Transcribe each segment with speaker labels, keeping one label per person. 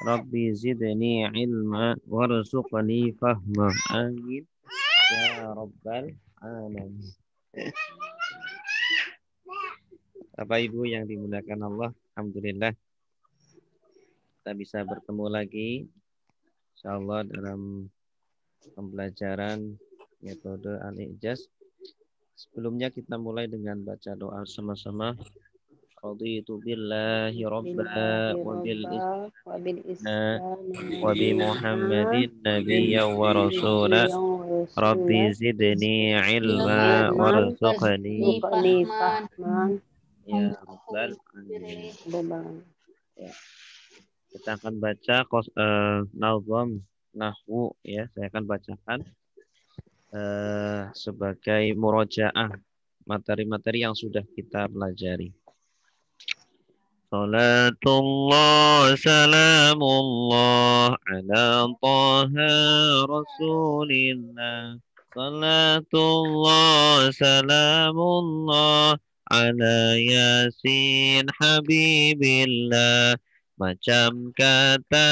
Speaker 1: Rabbi zidni ilma warzuqni fahma. Amin. Ya Rabbal Alamin. Bapak Ibu yang dimuliakan Allah, Alhamdulillah kita bisa bertemu lagi insyaallah dalam pembelajaran metode Al-Ijaz. Sebelumnya kita mulai dengan baca doa sama-sama. رضيت بالله ربا
Speaker 2: وبالإسلام وبمحمد نبيا ورسولا
Speaker 1: ربي زدني علما وارزقني Kita akan baca kos uh, nahwu ya, saya akan bacakan eh, sebagai murojaah materi-materi yang sudah kita pelajari. صلاة الله سلام الله على طه رسول الله صلاة الله سلام الله macam kata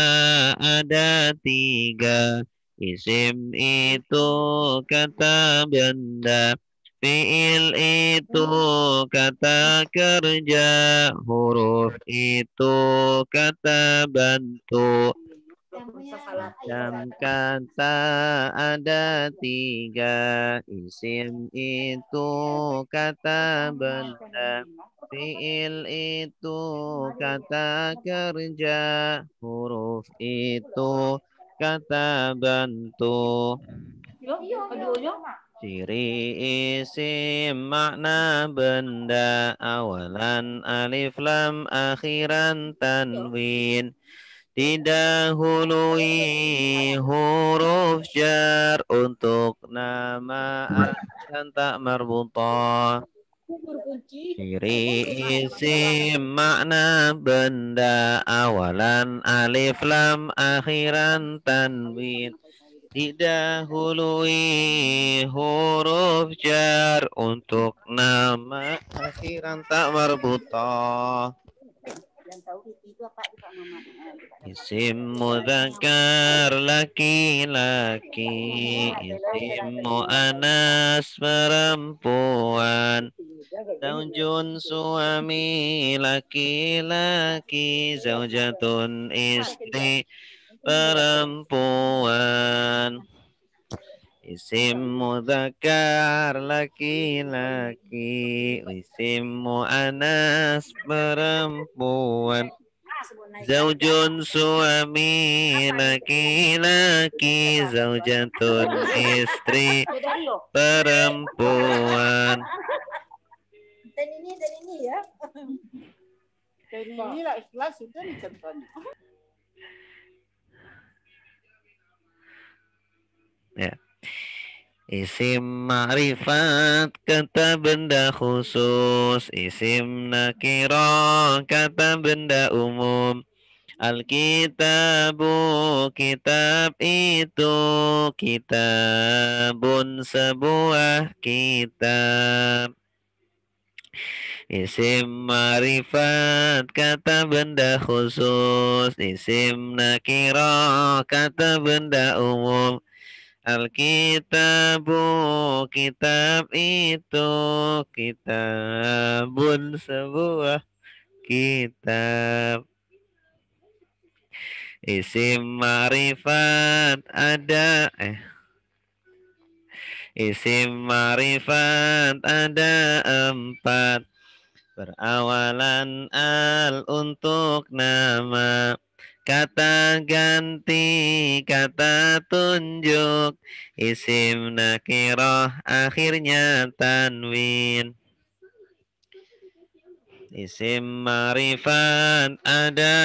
Speaker 1: ada tiga isim itu kata benda Fiil itu kata kerja, huruf itu kata bantu. Dan kata ada tiga, isim itu kata benda. Fiil itu kata kerja, huruf itu kata bantu. Yo,
Speaker 2: yo, yo, yo.
Speaker 1: Ciri isi makna benda awalan alif lam akhiran tanwin didahului huruf jar untuk nama akan tak marbutah. Ciri isi makna benda awalan alif lam akhiran tanwin didahului huruf jar untuk nama akhiran tak marbutah. Isim mudhakar laki-laki Isim mu'anas perempuan Zaujun suami laki-laki Zaujatun istri perempuan Isim mudakar laki-laki Isim mu'anas perempuan Zaujun suami laki-laki Zaujatun istri perempuan
Speaker 2: Dan ini, dan ini ya Dan inilah ikhlas itu contohnya
Speaker 1: ya Isim ma'rifat kata benda khusus Isim nakiro kata benda umum Alkitabu kitab itu Kitabun sebuah kitab Isim marifat kata benda khusus Isim nakiro kata benda umum Alkitabu kitab itu kitabun sebuah kitab isim marifat ada eh isim marifat ada empat berawalan al untuk nama kata ganti, kata tunjuk, isim nakiroh akhirnya tanwin. Isim marifat ada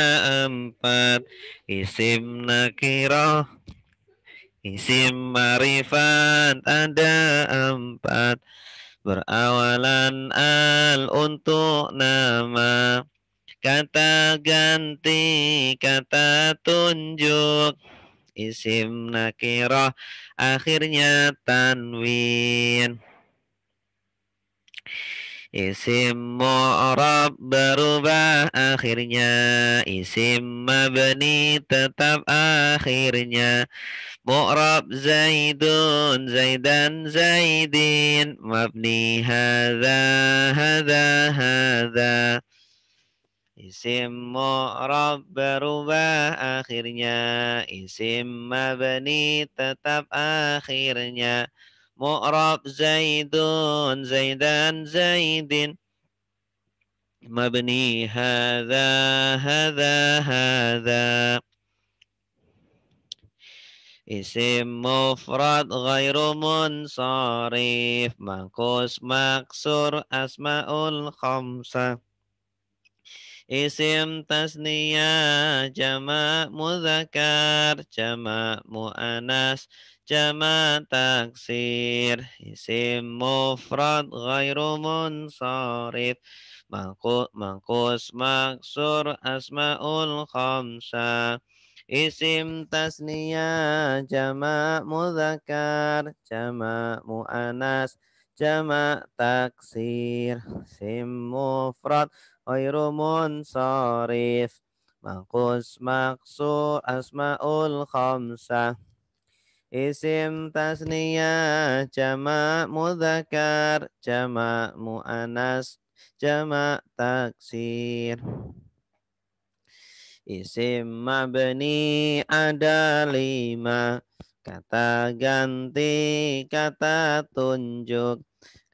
Speaker 1: empat, isim nakiroh, isim marifat ada empat, berawalan al untuk nama kata ganti, kata tunjuk, isim nakiroh, akhirnya tanwin. Isim mu'rab berubah akhirnya Isim mabni tetap akhirnya Mu'rab zaidun zaidan zaidin Mabni hadha hadha hadha Isim mu'rab berubah akhirnya Isim mabni tetap akhirnya Mu'rab zaidun zaidan zaidin Mabni hadha hadha hadha Isim mufrad ghairu munsarif Makus maksur asma'ul khamsah Isim tasnia jama muzakar jama mu'anas jamak taksir isim mufrad ghairu munsarif mangkus mangkus maksur asmaul khamsa Isim tasniyah jamak muzakar jamak mu'anas jamak taksir isim mufrad Romon munsarif Maqus maksu asma'ul khamsah Isim tasniyah jama' mudhakar Jama' mu'anas jama' taksir Isim mabni ada lima Kata ganti, kata tunjuk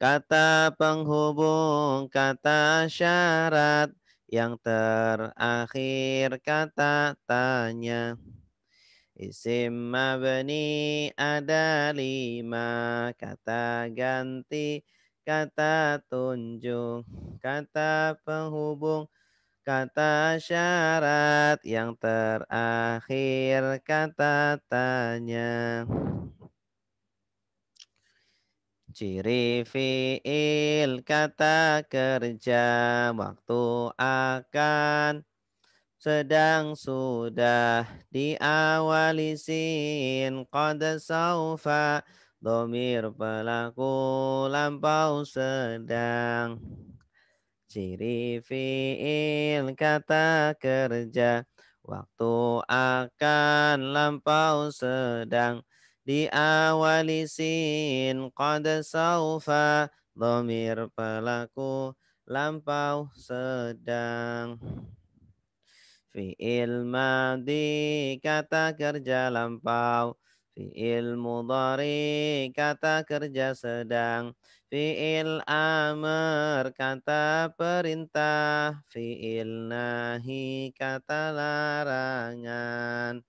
Speaker 1: kata penghubung, kata syarat, yang terakhir kata tanya. Isim mabni ada lima, kata ganti, kata tunjung, kata penghubung, kata syarat, yang terakhir kata tanya ciri fiil kata kerja waktu akan sedang sudah diawali sin qad saufa domir pelaku lampau sedang ciri fiil kata kerja waktu akan lampau sedang liawalisin qad saufa domir pelaku lampau sedang fi'il madi kata kerja lampau fi'il mudhari kata kerja sedang fi'il amr kata perintah fi'il nahi kata larangan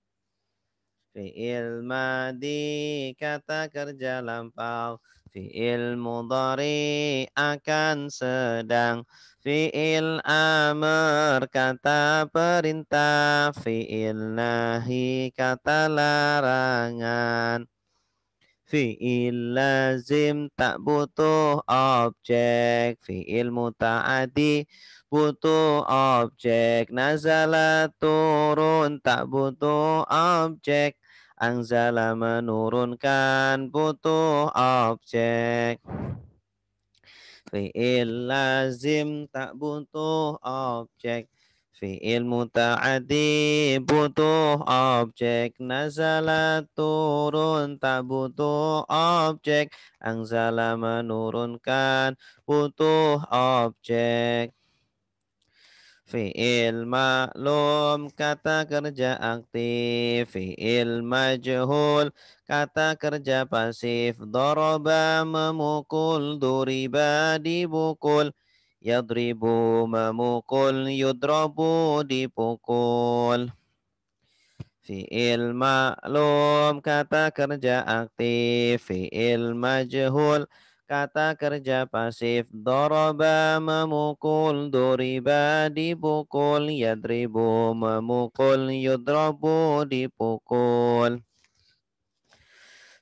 Speaker 1: Fi'il madi kata kerja lampau. Fi'il mudhari akan sedang. Fi'il amr kata perintah. Fi'il nahi kata larangan. Fi'il lazim tak butuh objek. Fi'il muta'adi butuh objek. Nazala turun tak butuh objek. Angzala menurunkan butuh objek. Fi'il lazim tak butuh objek. Fi'il mutaadi butuh objek Nazala turun tak butuh objek Angzala menurunkan butuh objek Fi'il maklum kata kerja aktif Fi'il majhul kata kerja pasif Doroba memukul Duriba dibukul Yadribu memukul yudrabu dipukul. Fi'il maklum kata kerja aktif. Fi'il majhul kata kerja pasif. Doroba memukul. Duriba dipukul. Yadribu memukul. Yudrabu dipukul.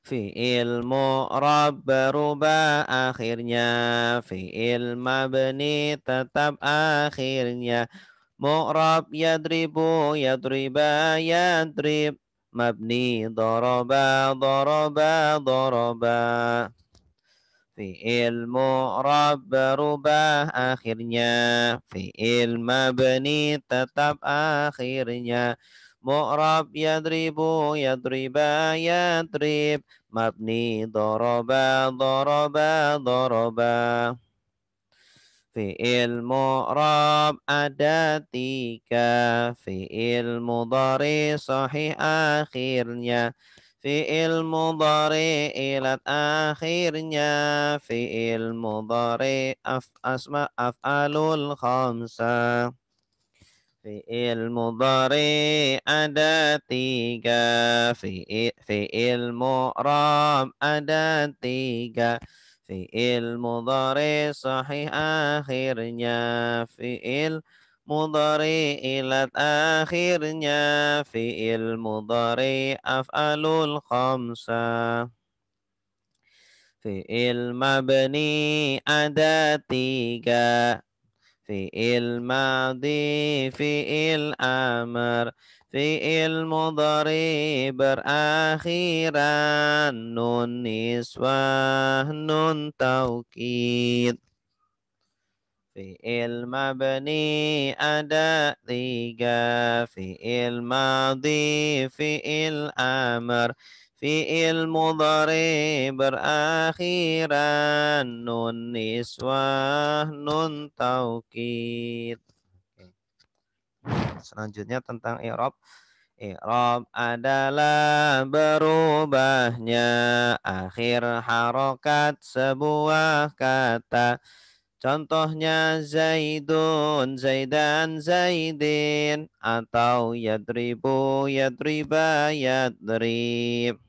Speaker 1: Fi'il mu'rab berubah akhirnya. Fi'il mabni tetap akhirnya. Mu'rab yadribu yadriba yadrib. Mabni doroba doroba doroba. Fi'il mu'rab berubah akhirnya. Fi'il mabni tetap akhirnya. Mu'rab yadribu yadriba yadrib. مبني ضربا ضربا ضربا في المعرب أداة تيكا في المضارع صحيح آخرنيا في المضارع إلى آخرنيا في المضارع أف أسماء أفعال الخمسة Fi'il mudhari ada tiga Fi'il, fi'il mu'rab ada tiga Fi'il mudhari sahih akhirnya Fi'il mudhari ilat akhirnya Fi'il mudhari af'alul khamsah Fi'il mabni ada tiga fi'il madhi, fi'il amr, fi'il mudhari berakhiran nun niswah, nun taukid. Fi'il mabni ada tiga, fi'il madhi, fi'il amr, Fi'il mudhari berakhiran nun niswah nun taukid. Selanjutnya tentang i'rab. I'rab adalah berubahnya akhir harokat sebuah kata. Contohnya Zaidun, Zaidan, Zaidin. Atau Yadribu, Yadriba, Yadrib.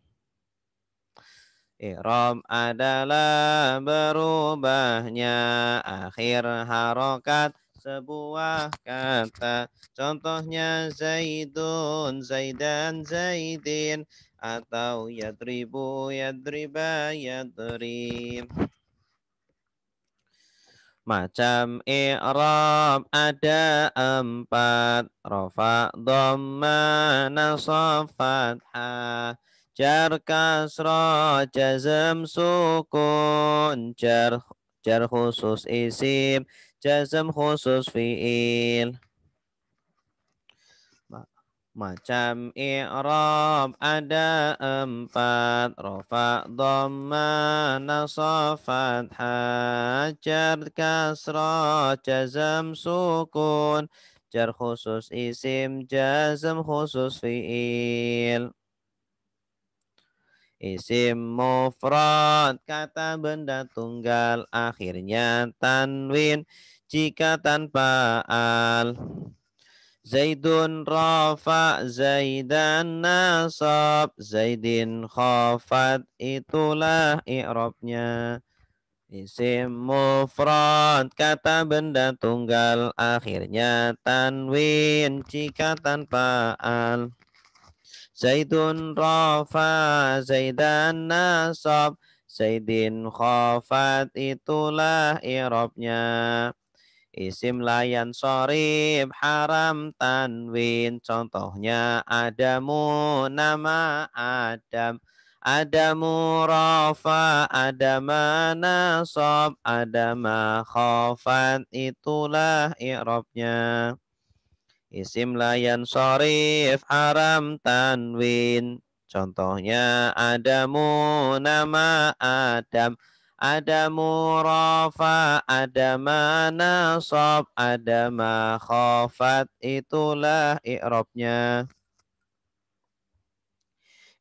Speaker 1: Iram adalah berubahnya akhir harokat sebuah kata. Contohnya Zaidun, Zaidan, Zaidin. Atau Yadribu, Yadriba, Yadrib. Macam i'rab ada empat. Rafa, dhamma, nasaf, Ha jar kasra jazm sukun jar jar khusus isim jazm khusus fiil macam i'rab ada empat rofa dhamma nasab ha jar kasra jazm sukun jar khusus isim jazm khusus fiil Isim mufrad kata benda tunggal akhirnya tanwin jika tanpa al. Zaidun rafa Zaidan nasab Zaidin khafat itulah i'rabnya Isim mufrad kata benda tunggal akhirnya tanwin jika tanpa al Zaidun rafa, Zaidan nasab, Zaidin khafat itulah irobnya. Isim layan sorib, haram tanwin, contohnya Adamu, nama Adam. Adamu rafa, adama nasab, adama khafat itulah irobnya. Isim layan sorif haram tanwin. Contohnya Adamu nama Adam. Adamu rafa, adama nasab, adama khafat. Itulah ikrobnya.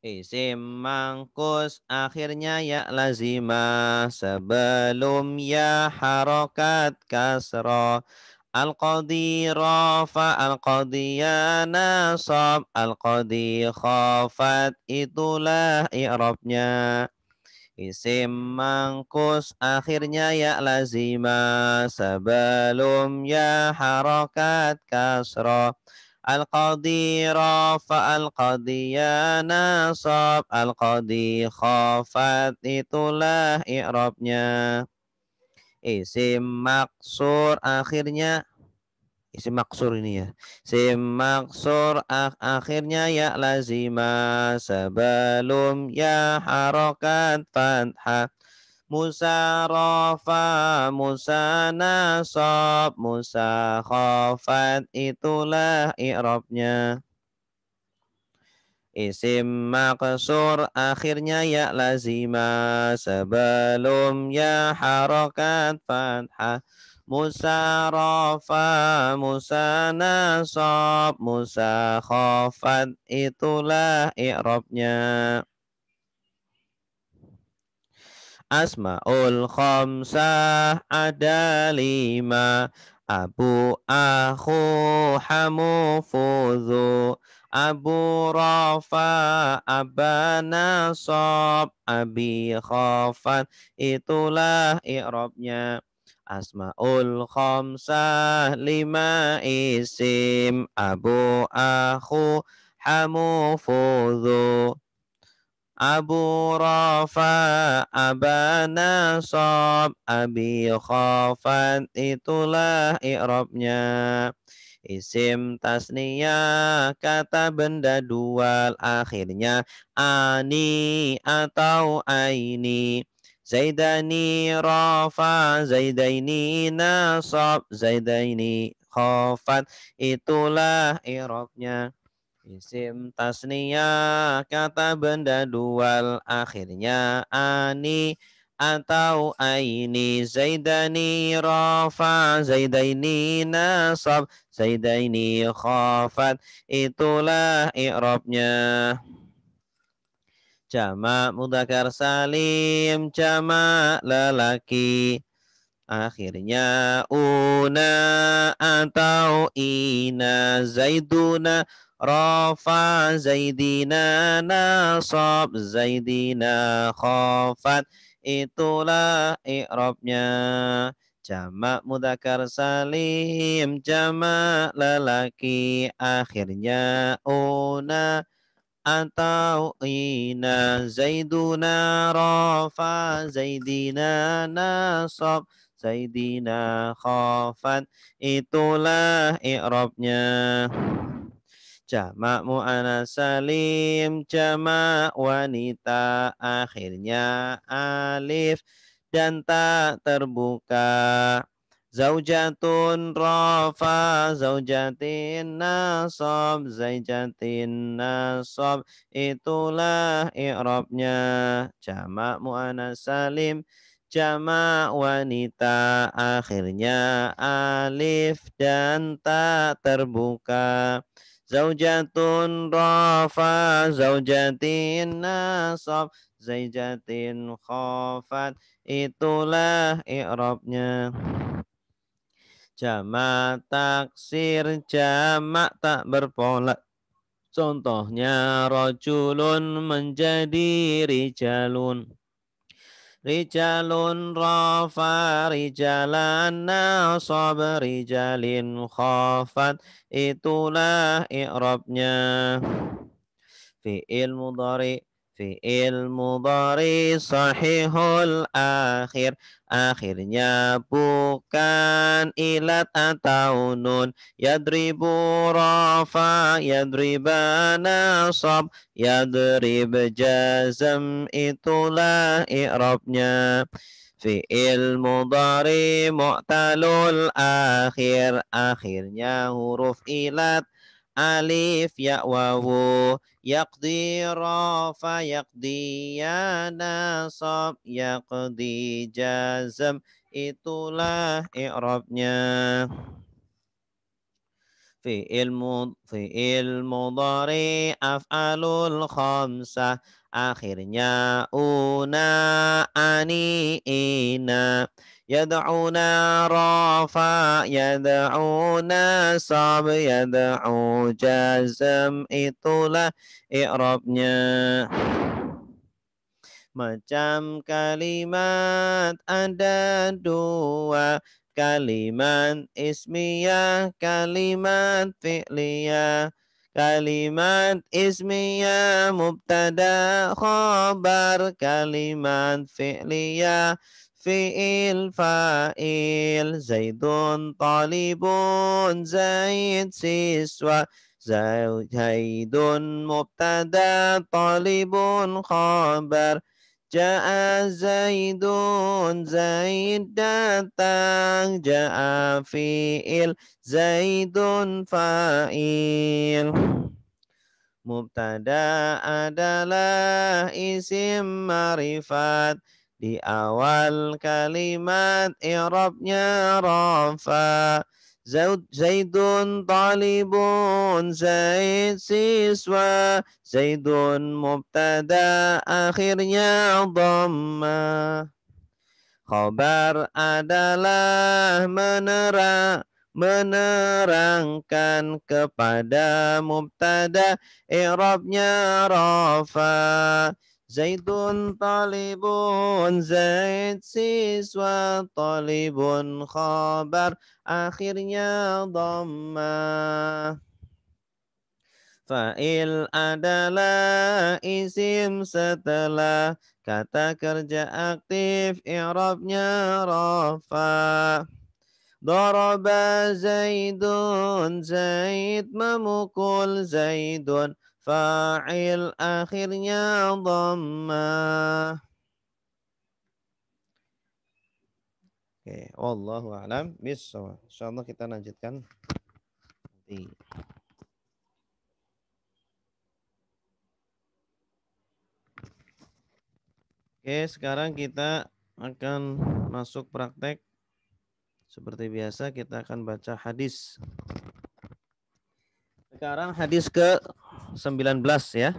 Speaker 1: Isim mangkus akhirnya ya lazimah sebelum ya harokat kasroh. Al-Qadi rafa, Al-Qadiya nasab, Al-Qadi khafat, itulah i'rabnya. Isim mangkus akhirnya ya lazima, sebelum ya harakat kasra. Al-Qadi rafa, Al-Qadiya nasab, Al-Qadi khafat, itulah i'rabnya isim maksur akhirnya isim maksur ini ya. Isim maksur ak akhirnya ya lazima sebelum ya harokat fathah musarofa musa musakhafat itulah i'rabnya Isim maksur akhirnya ya lazima sebelum ya harokat fathah musarofa musa khofat itulah i'robnya Asmaul khamsah ada lima Abu akhu hamu fuzu Abu Rafa Abana Sob Abi Khafat, Itulah i'rabnya Asmaul Khamsah Lima isim Abu Aku Hamu Fudhu Abu Rafa Abana Sob Abi Khafat, Itulah i'rabnya Isim tasniyah kata benda dual akhirnya ani atau aini. Zaidani rafa, Zaidaini nasab, Zaidaini khafat. Itulah irobnya. Isim tasniyah kata benda dual akhirnya ani atau aini zaidani rafa zaidaini nasab Saidaini khafat itulah i'rabnya jamak mudakar salim jamak lelaki akhirnya una atau ina zaiduna rafa zaidina nasab zaidina khafat itulah i'rabnya Jamak mudakar salim, jamak lelaki, akhirnya ona atau ina zaiduna rofa zaidina nasab zaidina khafat itulah i'rabnya jamak mu'ana salim jamak wanita akhirnya alif dan tak terbuka. Zaujatun rafa zaujatin nasab zaijatin nasab itulah i'rabnya Jama mu'ana salim jamak wanita akhirnya alif dan tak terbuka zaujatun rafa zaujatin nasab zaijatin khafat Itulah i'rabnya. Jamak taksir jamak tak berpola. Contohnya rojulun menjadi rijalun. Rijalun rafa rijalan nasab rijalin khafat. Itulah i'rabnya. Fi'il mudhari' Fi'il mudhari sahihul akhir Akhirnya bukan ilat atau nun Yadribu rafa yadriba nasab Yadrib jazam itulah i'rabnya Fi'il mudhari mu'talul akhir Akhirnya huruf ilat alif ya wawu yaqdi ra fa yaqdi ya nasab yaqdi jazam itulah i'rabnya ilmu fi ilmu dari af'alul khamsah akhirnya una ani ina يدعو Rafa, فيدعو Sab, يدعو jazam itulah i'rabnya macam kalimat ada dua kalimat ismiyah kalimat fi'liyah kalimat ismiyah mubtada khobar kalimat fi'liyah فئل فائل زيد طالب زيد سسوة زيد مبتدا طالب خبر جاء زيد زيد datang جاء فئل زيد فائل مبتدا adalah isim marifat Di awal kalimat i'rabnya rafa. Zaidun talibun Zaid siswa Zaidun mubtada akhirnya dhamma Khobar adalah menera menerangkan kepada mubtada irobnya rafa Zaidun talibun, Zaid siswa talibun khabar, akhirnya dhamma. Fa'il adalah isim setelah kata kerja aktif i'rabnya rafa. Daraba Zaidun, Zaid memukul Zaidun, Fa'il akhirnya dhamma Oke, okay. wallahu alam bissawab. Insyaallah kita lanjutkan nanti. Oke, okay, sekarang kita akan masuk praktek. Seperti biasa kita akan baca hadis. Sekarang hadis ke 19 ya.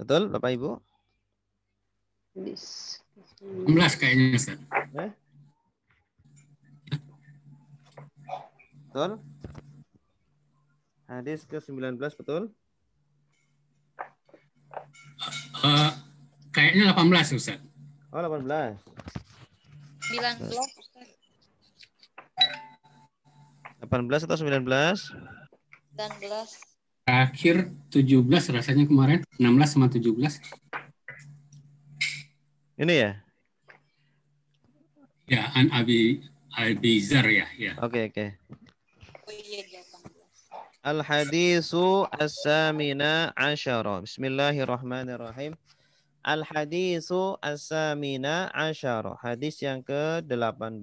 Speaker 1: Betul Bapak Ibu? 16 kayaknya Ustaz. Eh? Betul? Hadis ke-19 betul? Uh, kayaknya 18 Ustaz. Oh 18.
Speaker 2: 19 Ustaz.
Speaker 1: 18 atau 19?
Speaker 2: 19.
Speaker 1: Akhir 17
Speaker 3: rasanya kemarin, 16 sama 17. Ini ya? Ya, An Abi Albizar ya, ya. Oke, okay, oke. Okay. Oh
Speaker 1: iya, Al hadisu as-samina asyara. Bismillahirrahmanirrahim. Al hadisu as-samina asyara. Hadis yang ke-18.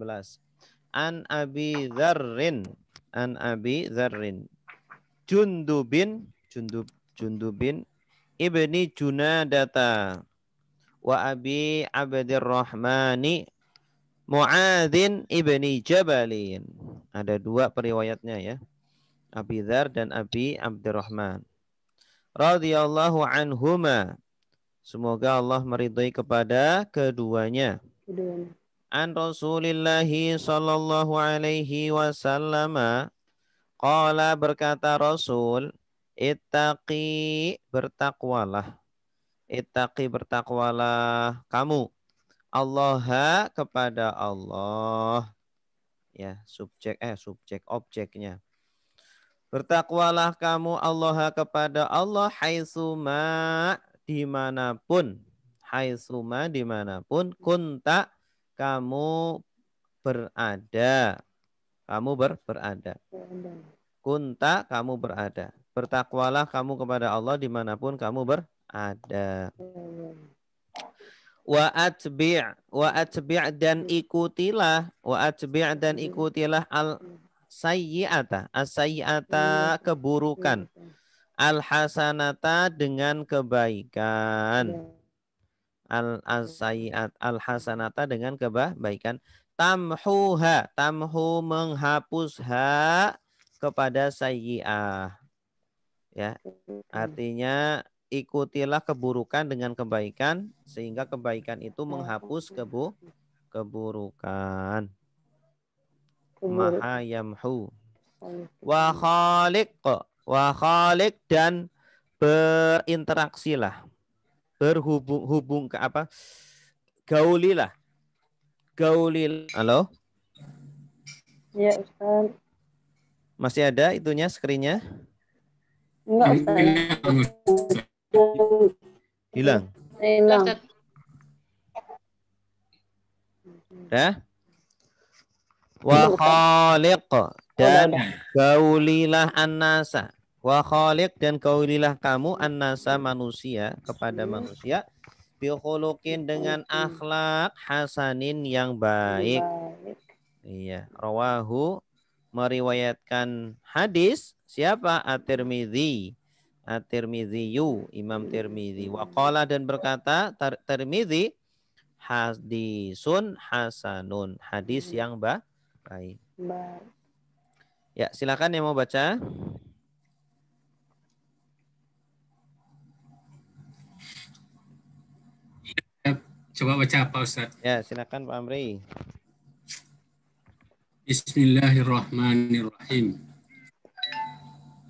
Speaker 1: An Abi Dzarrin. An Abi Dzarrin Jundubin Jundub Jundubin ibni Junadata wa Abi Abdurrahmani, Muadzin ibni Jabalin. Ada dua periwayatnya ya. Abi Dhar dan Abi Abdurrahman. Radiyallahu anhuma. Semoga Allah meridhai kepada keduanya. Keduanya. An Rasulillahi sallallahu alaihi wasallama Qala berkata Rasul, ittaqi bertakwalah. Ittaqi bertakwalah kamu. Allah kepada Allah. Ya, subjek eh subjek objeknya. Bertakwalah kamu Allah kepada Allah haitsuma dimanapun. Haitsuma dimanapun kunta kamu berada kamu ber, berada. Kunta kamu berada. Bertakwalah kamu kepada Allah dimanapun kamu berada. Wa atbi' wa atbi' dan ikutilah wa atbi' dan ikutilah al sayyi'ata as sayyi'ata keburukan al hasanata dengan kebaikan ya. al sayyat, al hasanata dengan kebaikan tamhuha tamhu menghapus ha kepada sayyi'ah ya artinya ikutilah keburukan dengan kebaikan sehingga kebaikan itu menghapus kebu keburukan
Speaker 2: maha
Speaker 1: yamhu wa khaliq wa khaliq dan berinteraksilah berhubung hubung ke apa gaulilah gaulil. Halo?
Speaker 3: Ya, Ustaz.
Speaker 1: Masih ada itunya screen-nya?
Speaker 2: Enggak, Ustaz. Hilang. Hilang.
Speaker 1: Dah? Wa khaliq dan oh, gaulilah annasa. Wa khaliq dan gaulilah kamu annasa manusia kepada hmm. manusia bihulukin dengan akhlak hasanin yang baik. baik. Iya, rawahu meriwayatkan hadis siapa? At-Tirmizi. At-Tirmiziyu, Imam Tirmizi. Waqala hmm. dan berkata Tirmizi hadisun hasanun, hadis hmm. yang ba baik. baik. Ya, silakan yang mau baca. Coba baca apa Ustaz. Ya, silakan Pak Amri.
Speaker 3: Bismillahirrahmanirrahim.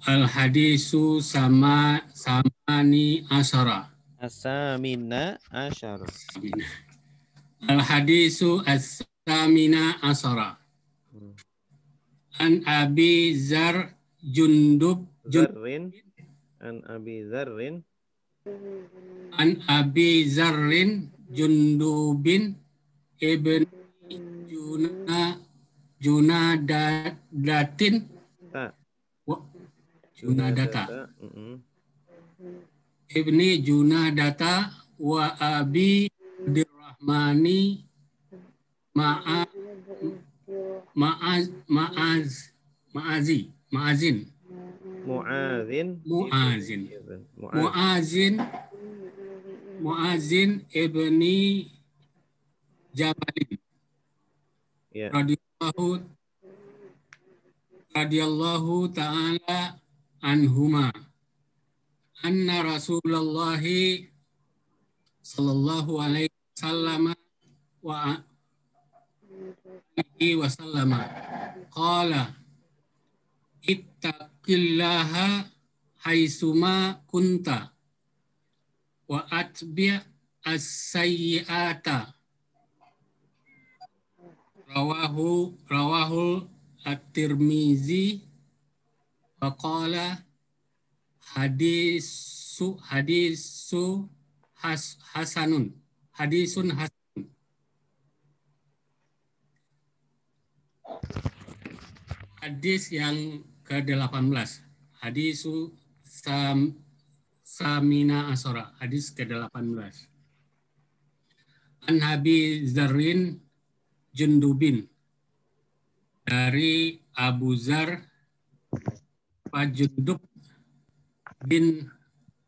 Speaker 3: Al hadisu sama samani
Speaker 1: asara. Asamina asara. Asamina.
Speaker 3: Al hadisu asamina asara.
Speaker 1: Hmm. An
Speaker 3: Abi Zar Jundub Jundub.
Speaker 1: An Abi Zarrin.
Speaker 3: An Abi Zarrin Jundubin Ibn Juna Juna Junadatin Junadata Ibni Junadata wa Abi Dirahmani Ma'az Ma'az Ma'azi Ma'azin Muazin. Muazin. Iya, Muazin. Muazin ibni Jabalin. yeah. Radiyallahu radiyallahu taala anhuma anna Rasulullah sallallahu alaihi wasallam wa alaihi wasallam qala ittaq wattaqillaha haisuma kunta wa atbi' as-sayyi'ata rawahu rawahu at-Tirmizi wa qala hadisu hadisu has, hasanun hadisun hasanun hadis yang ke-18. Hadis Sam, Samina Asora, hadis ke-18. An Habi Zarin jundubin dari Abu Zar Pajundub bin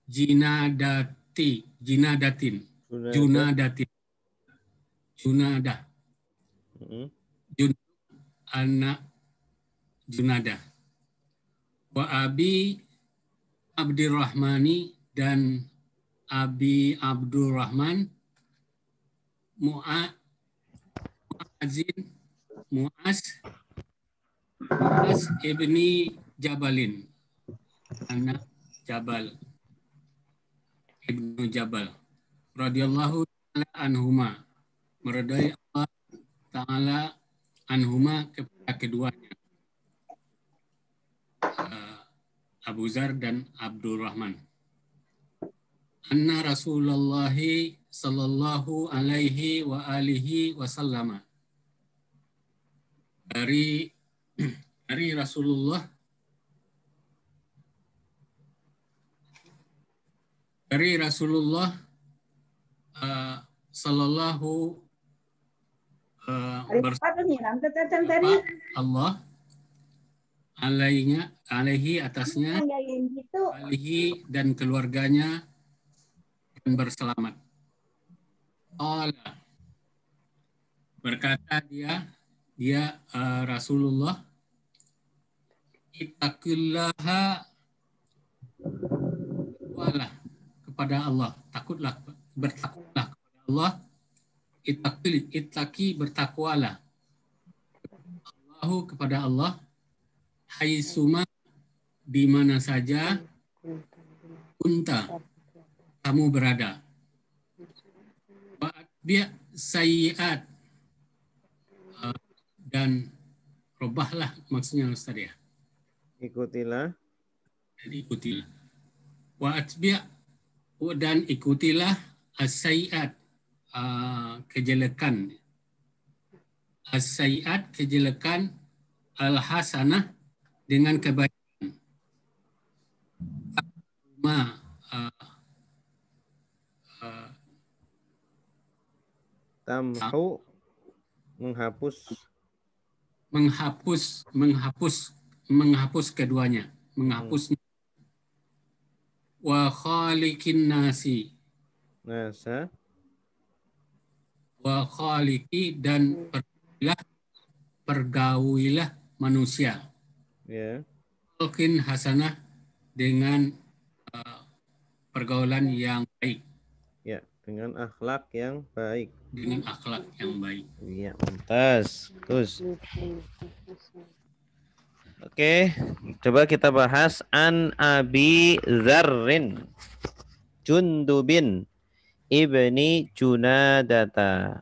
Speaker 3: Jinadati Jinadatin Junadatin Junadah mm-hmm. Jun anak Junadah wa abi Abdirrahmani dan Abi Abdurrahman Muazin Muas Muas ibni Jabalin anak Jabal ibnu Jabal radhiyallahu taala anhuma meredai Allah taala anhuma kepada keduanya uh, Abu Zar dan Rahman. Anna Rasulullah sallallahu alaihi wa alihi wasallam. Dari dari Rasulullah dari Rasulullah uh, sallallahu uh, eh, bersama Allah alainya alaihi atasnya alaihi dan keluarganya dan berselamat. Allah berkata dia dia uh, Rasulullah itakillaha wala kepada Allah takutlah bertakwalah kepada Allah itakil itaki bertakwalah Allahu kepada Allah Suma, di mana saja unta kamu berada. Dia sayiat eh, dan robahlah maksudnya Ustaz ya.
Speaker 1: Ikutilah. Dan ikutilah.
Speaker 3: Wa atbi' oh, dan ikutilah asayiat eh, kejelekan. Asayiat kejelekan al hasanah dengan kebaikan. Rumah uh, uh, tamhu menghapus menghapus menghapus menghapus keduanya menghapus hmm. wa khaliqin nasi
Speaker 1: nasa
Speaker 3: wa khaliqi dan pergaulilah pergaulilah manusia yeah. mungkin hasanah dengan uh, pergaulan yang baik.
Speaker 1: Ya, dengan akhlak yang baik. Dengan akhlak yang baik. Iya, mantas. Gus. Oke, coba kita bahas an Abi Zarrin Jundubin ibni Junadata.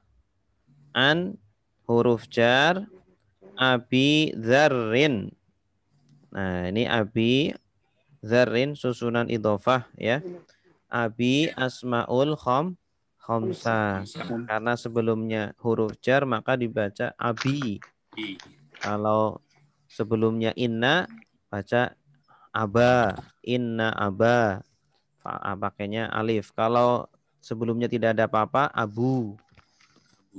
Speaker 1: An huruf jar Abi Zarrin Nah, ini abi zarin susunan idofah ya. Abi asmaul khom khomsa. Karena sebelumnya huruf jar maka dibaca abi. Kalau sebelumnya inna baca aba, inna aba. Ah, pakainya alif. Kalau sebelumnya tidak ada apa-apa abu.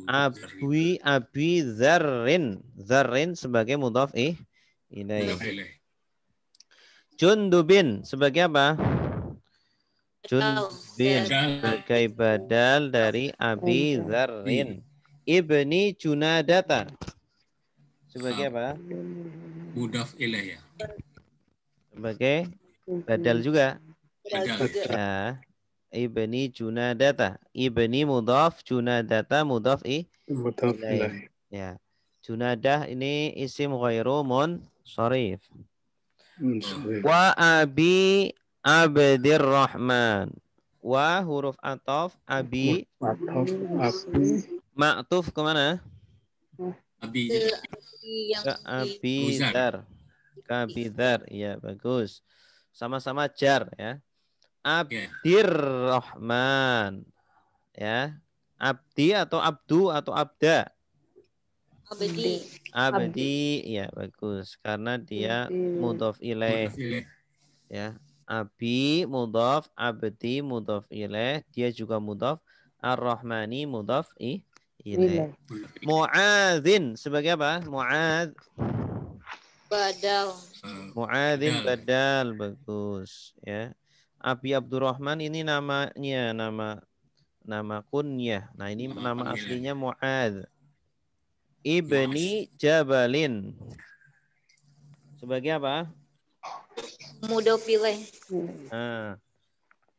Speaker 1: Abi abi zarin. Zarin sebagai mudhaf ih ilaih. Jundubin sebagai apa? Jundubin sebagai badal dari Abi iya. Zarin. Ibni Junadata sebagai apa? Mudaf ilaya. Ya. Sebagai badal juga. Badal. Ya. Ibni Junadata. Ibni mudaf Junadata mudaf i. Mudaf ilaya. Ya. Junadah ini isim ghairu mun syarif. Hmm, Wa abi abdir rahman. Wa huruf atof abi. Atof abi. Ma'tuf kemana? Abi. Ke dar Ke dar Ya bagus. Sama-sama jar ya. Iya. Abdir rahman. Ya. Abdi atau abdu atau abda? Abdi. Abdi, ya bagus karena dia mudof ilaih. Ya, Abi mudof, Abdi mudof ilaih, dia juga mudof. Ar-Rahmani mudof ih ilaih. Muadzin sebagai apa? Muadz
Speaker 2: Badal.
Speaker 1: Eh, Muadzin Badal bagus ya. Abi Abdurrahman ini namanya nama nama kunyah. Nah, ini nama aslinya Muadz ibni Jabalin. Sebagai apa?
Speaker 2: Mudof ilai
Speaker 1: Nah,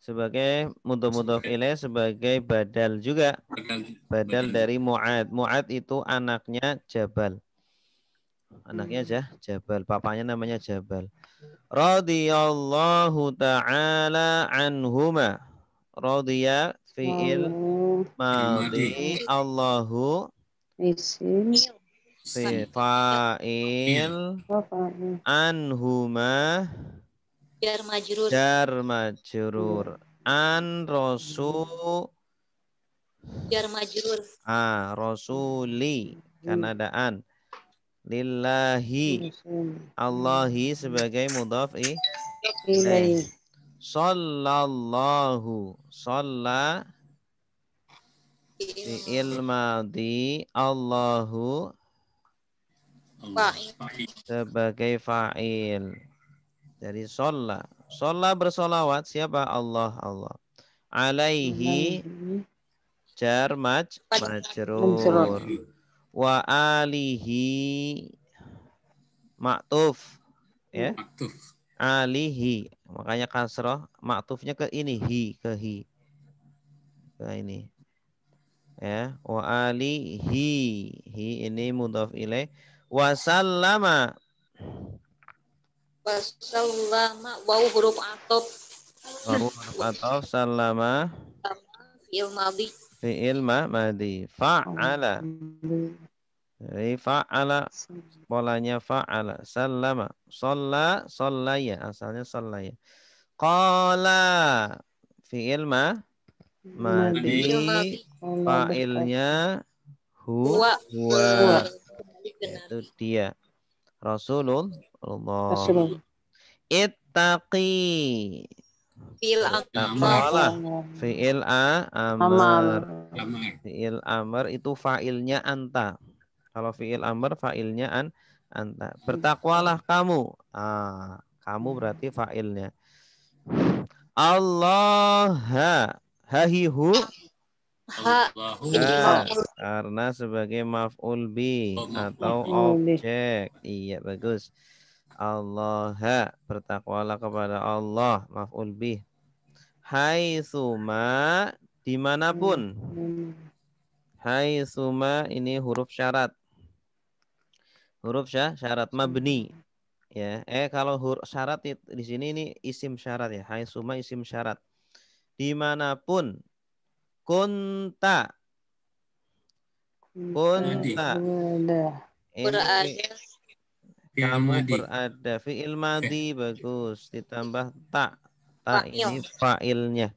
Speaker 1: sebagai mudof-mudof ilai sebagai badal juga. Badal dari Mu'ad. Mu'ad itu anaknya Jabal. Anaknya hmm. aja Jabal, papanya namanya Jabal. Radiyallahu ta'ala anhuma. Radiya fi'il madhi Allahu isim anhuma
Speaker 2: jar majrur jar
Speaker 1: majrur an rasul
Speaker 2: jar majrur
Speaker 1: ah rasuli karena ada an lillahi Allahi sebagai mudhaf sallallahu sallallahu fi'il madi Allahu sebagai fa'il. Dari sholla. Sholla bersolawat siapa? Allah Allah. Alaihi jar maj majrur. Wa alihi maktuf. Ya. Alihi. Makanya kasroh maktufnya ke ini hi ke hi. Ke ini ya wa alihi hi ini mudhaf ilaih wa sallama
Speaker 2: wa sallama wau huruf atof
Speaker 1: wau huruf atof sallama
Speaker 2: fi'il madhi
Speaker 1: fi'il madhi fa'ala jadi fa'ala polanya fa'ala sallama shalla sallaya asalnya sallaya qala fi'il ilma Madi fa'ilnya huwa. huwa. Itu dia. Rasulullah. Rasulullah. Ittaqi.
Speaker 2: Fi'il amar.
Speaker 1: Fi'il a amar. Fi'il amar itu fa'ilnya anta. Kalau fi'il amar fa'ilnya an anta. Bertakwalah kamu. Ah, kamu berarti fa'ilnya. Allah Hahihu. Ha. karena sebagai maf'ul bi atau objek. Iya, bagus. Allah bertakwalah kepada Allah maf'ul bi. hai suma dimanapun hai suma ini huruf syarat huruf syah, syarat mabni ya eh kalau huruf syarat di sini ini isim syarat ya hai suma isim syarat dimanapun kunta kunta ini kamu berada fiil madi eh. bagus ditambah tak tak ini fa'ilnya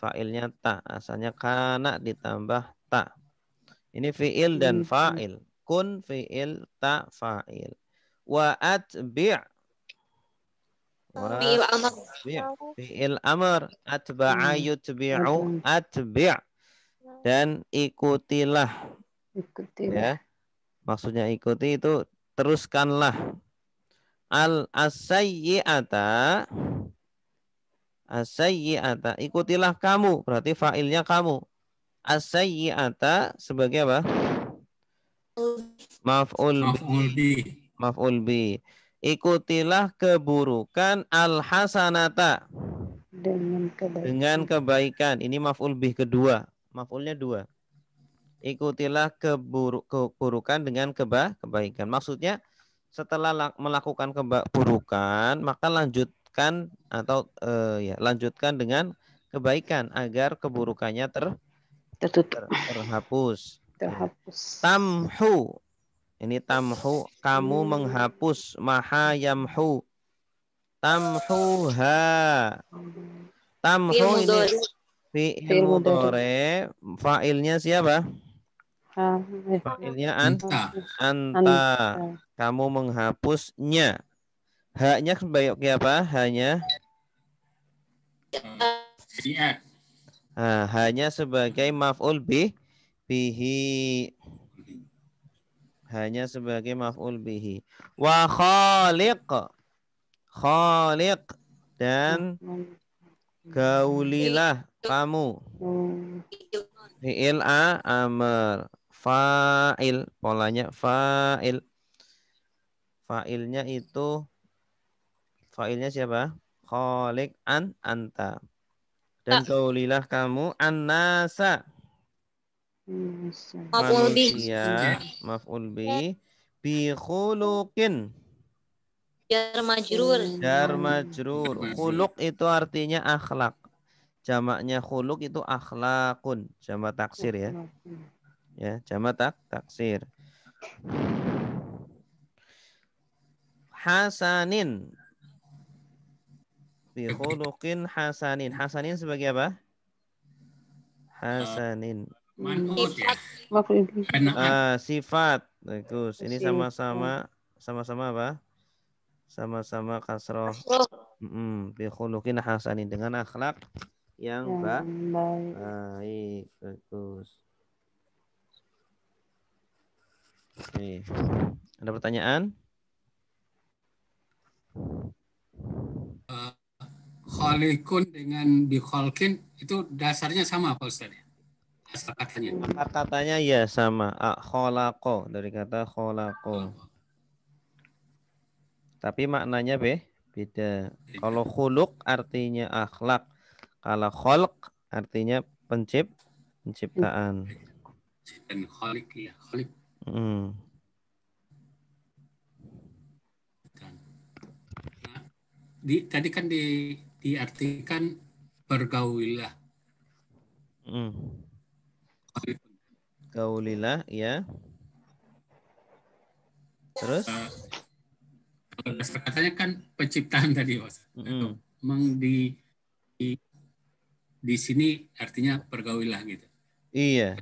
Speaker 1: fa'ilnya tak asalnya kana ditambah tak ini fiil dan hmm. fa'il kun fiil tak fa'il wa atbi' Fi'il amr. Fi'il amr. Atba'a hmm. yutbi'u hmm. atbi' dan ikutilah. Ikutilah. Ya. Maksudnya ikuti itu teruskanlah. Al asayyi'ata asayyi'ata ikutilah kamu berarti fa'ilnya kamu. Asayyi'ata sebagai apa? Maf'ul bi. Maf'ul bi ikutilah keburukan al hasanata dengan kebaikan. dengan kebaikan. Ini maf'ul bih kedua. Maf'ulnya dua. Ikutilah keburuk, keburukan dengan keba kebaikan. Maksudnya setelah melakukan keburukan maka lanjutkan atau eh, ya lanjutkan dengan kebaikan agar keburukannya ter, Tertutup. ter terhapus. Terhapus. Tamhu ini tamhu. Kamu menghapus. Maha yamhu. ha Tamhu ini fi'il mudore. Fa'ilnya siapa? Fa'ilnya anta. anta. Kamu menghapusnya. Haknya sebagai apa? Hanya hanya sebagai maf'ul bi bihi hanya sebagai maf'ul bihi. Wa khaliq. Khaliq dan gaulilah kamu. Fi'il a amr. Fa'il polanya fa'il. Fa'ilnya itu fa'ilnya siapa? Khaliq an anta. Dan ah. gaulilah kamu annasa manusia maaf ulbi ya. bi khuluqin jar majrur jar majrur khuluq itu artinya akhlak jamaknya khuluq itu akhlakun jamak taksir ya ya jamak tak taksir hasanin bi khuluqin hasanin hasanin sebagai apa hasanin Manhut ya? ah, kan sifat. Bagus. Ini sama-sama sama-sama apa? Sama-sama kasroh. Mm -mm. ini dengan akhlak yang baik. Bagus. Nih. Ada pertanyaan? Uh,
Speaker 3: eh, kholikun dengan bikholkin itu dasarnya sama apa Ustaz
Speaker 1: katanya. Kata katanya ya sama. Akholako ah, dari kata kholako. Tapi maknanya be beda. Kalau khuluk artinya akhlak. Kalau kholk artinya pencipt penciptaan. Dan kholik ya kholik. Hmm.
Speaker 3: Nah, di, tadi kan di, diartikan
Speaker 1: bergaulilah. Hmm Kaulilah, ya. Terus? Kalau
Speaker 3: dasar katanya kan penciptaan tadi, Mas. Mm -hmm. di, di di sini artinya pergaulilah gitu.
Speaker 1: Iya.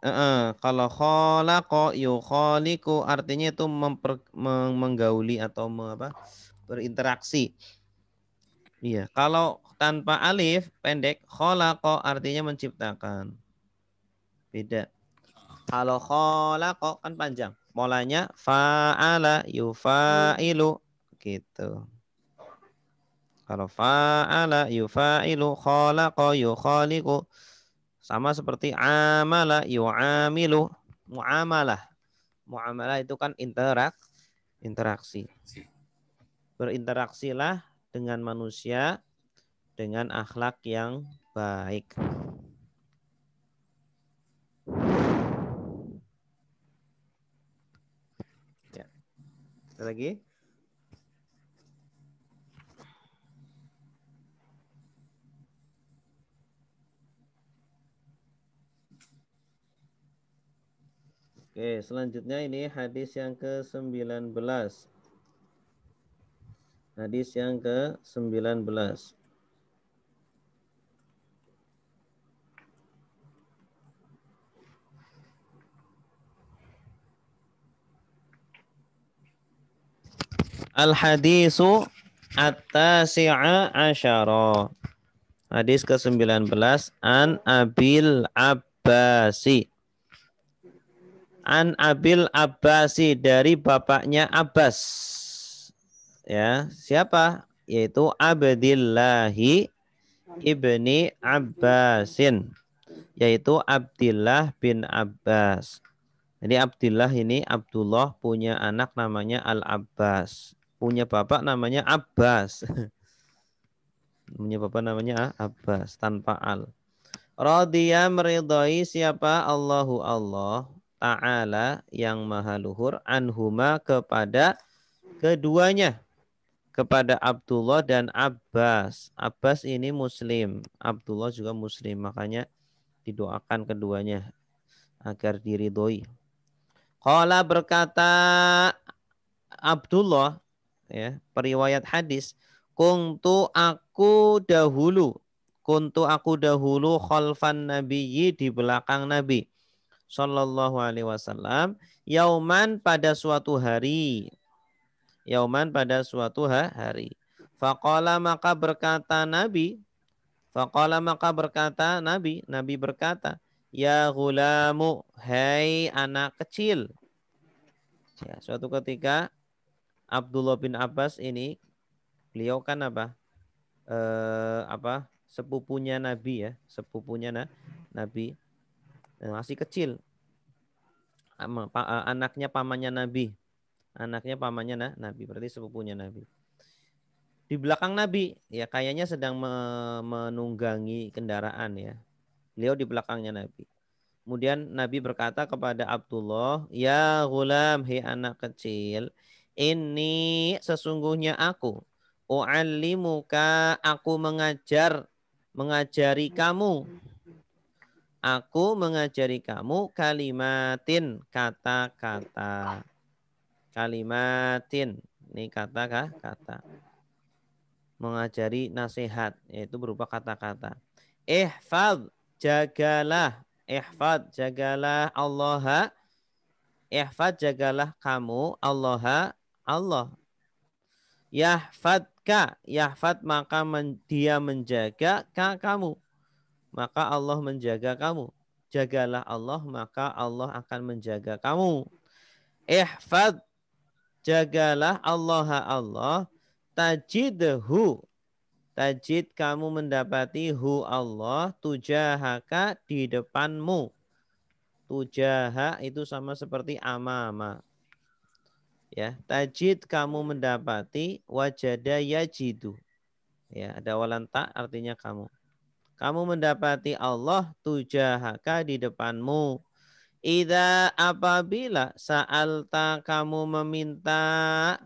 Speaker 1: Uh -uh. Kalau kholako yukholiku artinya itu memper, menggauli atau me, apa berinteraksi. Iya. Kalau tanpa alif pendek kholako artinya menciptakan. Beda. Kalau kok kan panjang. mulanya fa'ala yufa'ilu gitu. Kalau fa'ala yufa'ilu khalaqa koliku sama seperti amala yu'amilu muamalah. Muamalah itu kan interak interaksi. Berinteraksilah dengan manusia dengan akhlak yang baik. Satu lagi? Oke, selanjutnya ini hadis yang ke-19. Hadis yang ke-19. Al-hadisu at-tasi'a asyara. Hadis ke-19 an Abil Abbasi. An Abil Abbasi dari bapaknya Abbas. Ya, siapa? Yaitu Abdillahi ibni Abbasin, yaitu Abdillah bin Abbas. Jadi Abdillah ini Abdullah punya anak namanya Al Abbas punya bapak namanya Abbas. punya bapak namanya Abbas tanpa al. Radhiya meridhai siapa? Allahu Allah Ta'ala yang maha luhur anhuma kepada keduanya kepada Abdullah dan Abbas. Abbas ini muslim, Abdullah juga muslim, makanya didoakan keduanya agar diridhoi. Kala berkata Abdullah ya, periwayat hadis, kuntu aku dahulu, kuntu aku dahulu khalfan nabiyyi di belakang nabi sallallahu alaihi wasallam yauman pada suatu hari. Yauman pada suatu hari. Faqala maka berkata nabi, faqala maka berkata nabi, nabi berkata, Ya gulamu, hai anak kecil. Ya, suatu ketika Abdullah bin Abbas ini beliau kan apa? Eh, apa? Sepupunya Nabi ya, sepupunya na Nabi. Eh, masih kecil. Eh, anaknya pamannya Nabi. Anaknya pamannya na Nabi, berarti sepupunya Nabi. Di belakang Nabi, ya kayaknya sedang menunggangi kendaraan ya. Beliau di belakangnya Nabi. Kemudian Nabi berkata kepada Abdullah, "Ya gulam, hei anak kecil, ini sesungguhnya aku. U'allimuka aku mengajar, mengajari kamu. Aku mengajari kamu kalimatin, kata-kata. Kalimatin, ini kata kah? Kata. Mengajari nasihat, yaitu berupa kata-kata. Ihfad, jagalah. Ihfad, jagalah Allah. Ihfad, jagalah kamu Allah Allah. Yahfadka, yahfad maka men, dia menjaga ka kamu. Maka Allah menjaga kamu. Jagalah Allah, maka Allah akan menjaga kamu. Ihfad, jagalah Allah Allah. Tajidhu, tajid kamu mendapati hu Allah tujahaka di depanmu. Tujaha itu sama seperti amama ya tajid kamu mendapati wajada yajidu ya ada walan tak artinya kamu kamu mendapati Allah tujahaka di depanmu Ida apabila sa'alta kamu meminta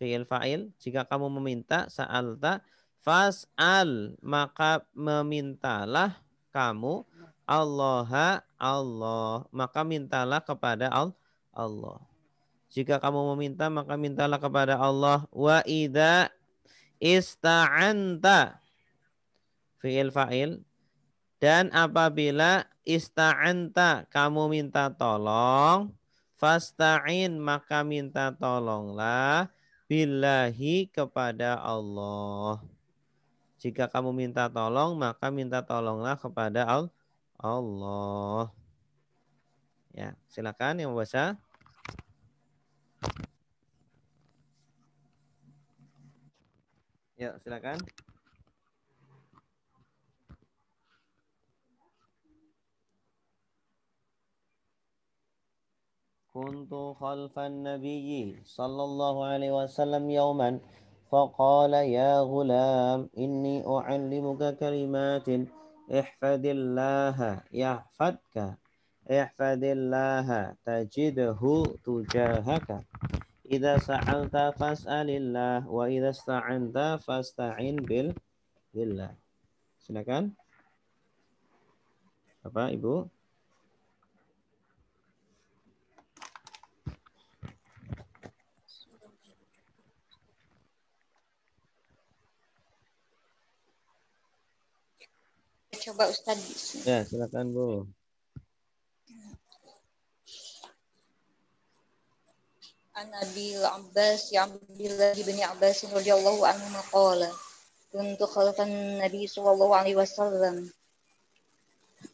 Speaker 1: fi'il fa'il jika kamu meminta sa'alta fas'al maka memintalah kamu Allah Allah maka mintalah kepada Allah jika kamu meminta, maka mintalah kepada Allah. Wa ida ista'anta. Fi'il fa'il. Dan apabila ista'anta, kamu minta tolong. Fasta'in, maka minta tolonglah. Billahi kepada Allah. Jika kamu minta tolong, maka minta tolonglah kepada Allah. Ya, silakan yang bahasa Ya, silakan. كنت خلف النبي صلى الله عليه وسلم يوما فقال يا غلام إني أعلمك كلمات احفظ الله يحفظك Ihfadillaha tajidhu tujahaka. Idza sa'alta fas'alillah wa idza sta'anta fasta'in bil billah. Silakan. Bapak, Ibu.
Speaker 2: Coba Ustaz.
Speaker 1: Ya, silakan Bu.
Speaker 2: an Abi Abbas ya Abdullah bin Abbas radhiyallahu anhu maqala kuntu khalfan Nabi sallallahu alaihi wasallam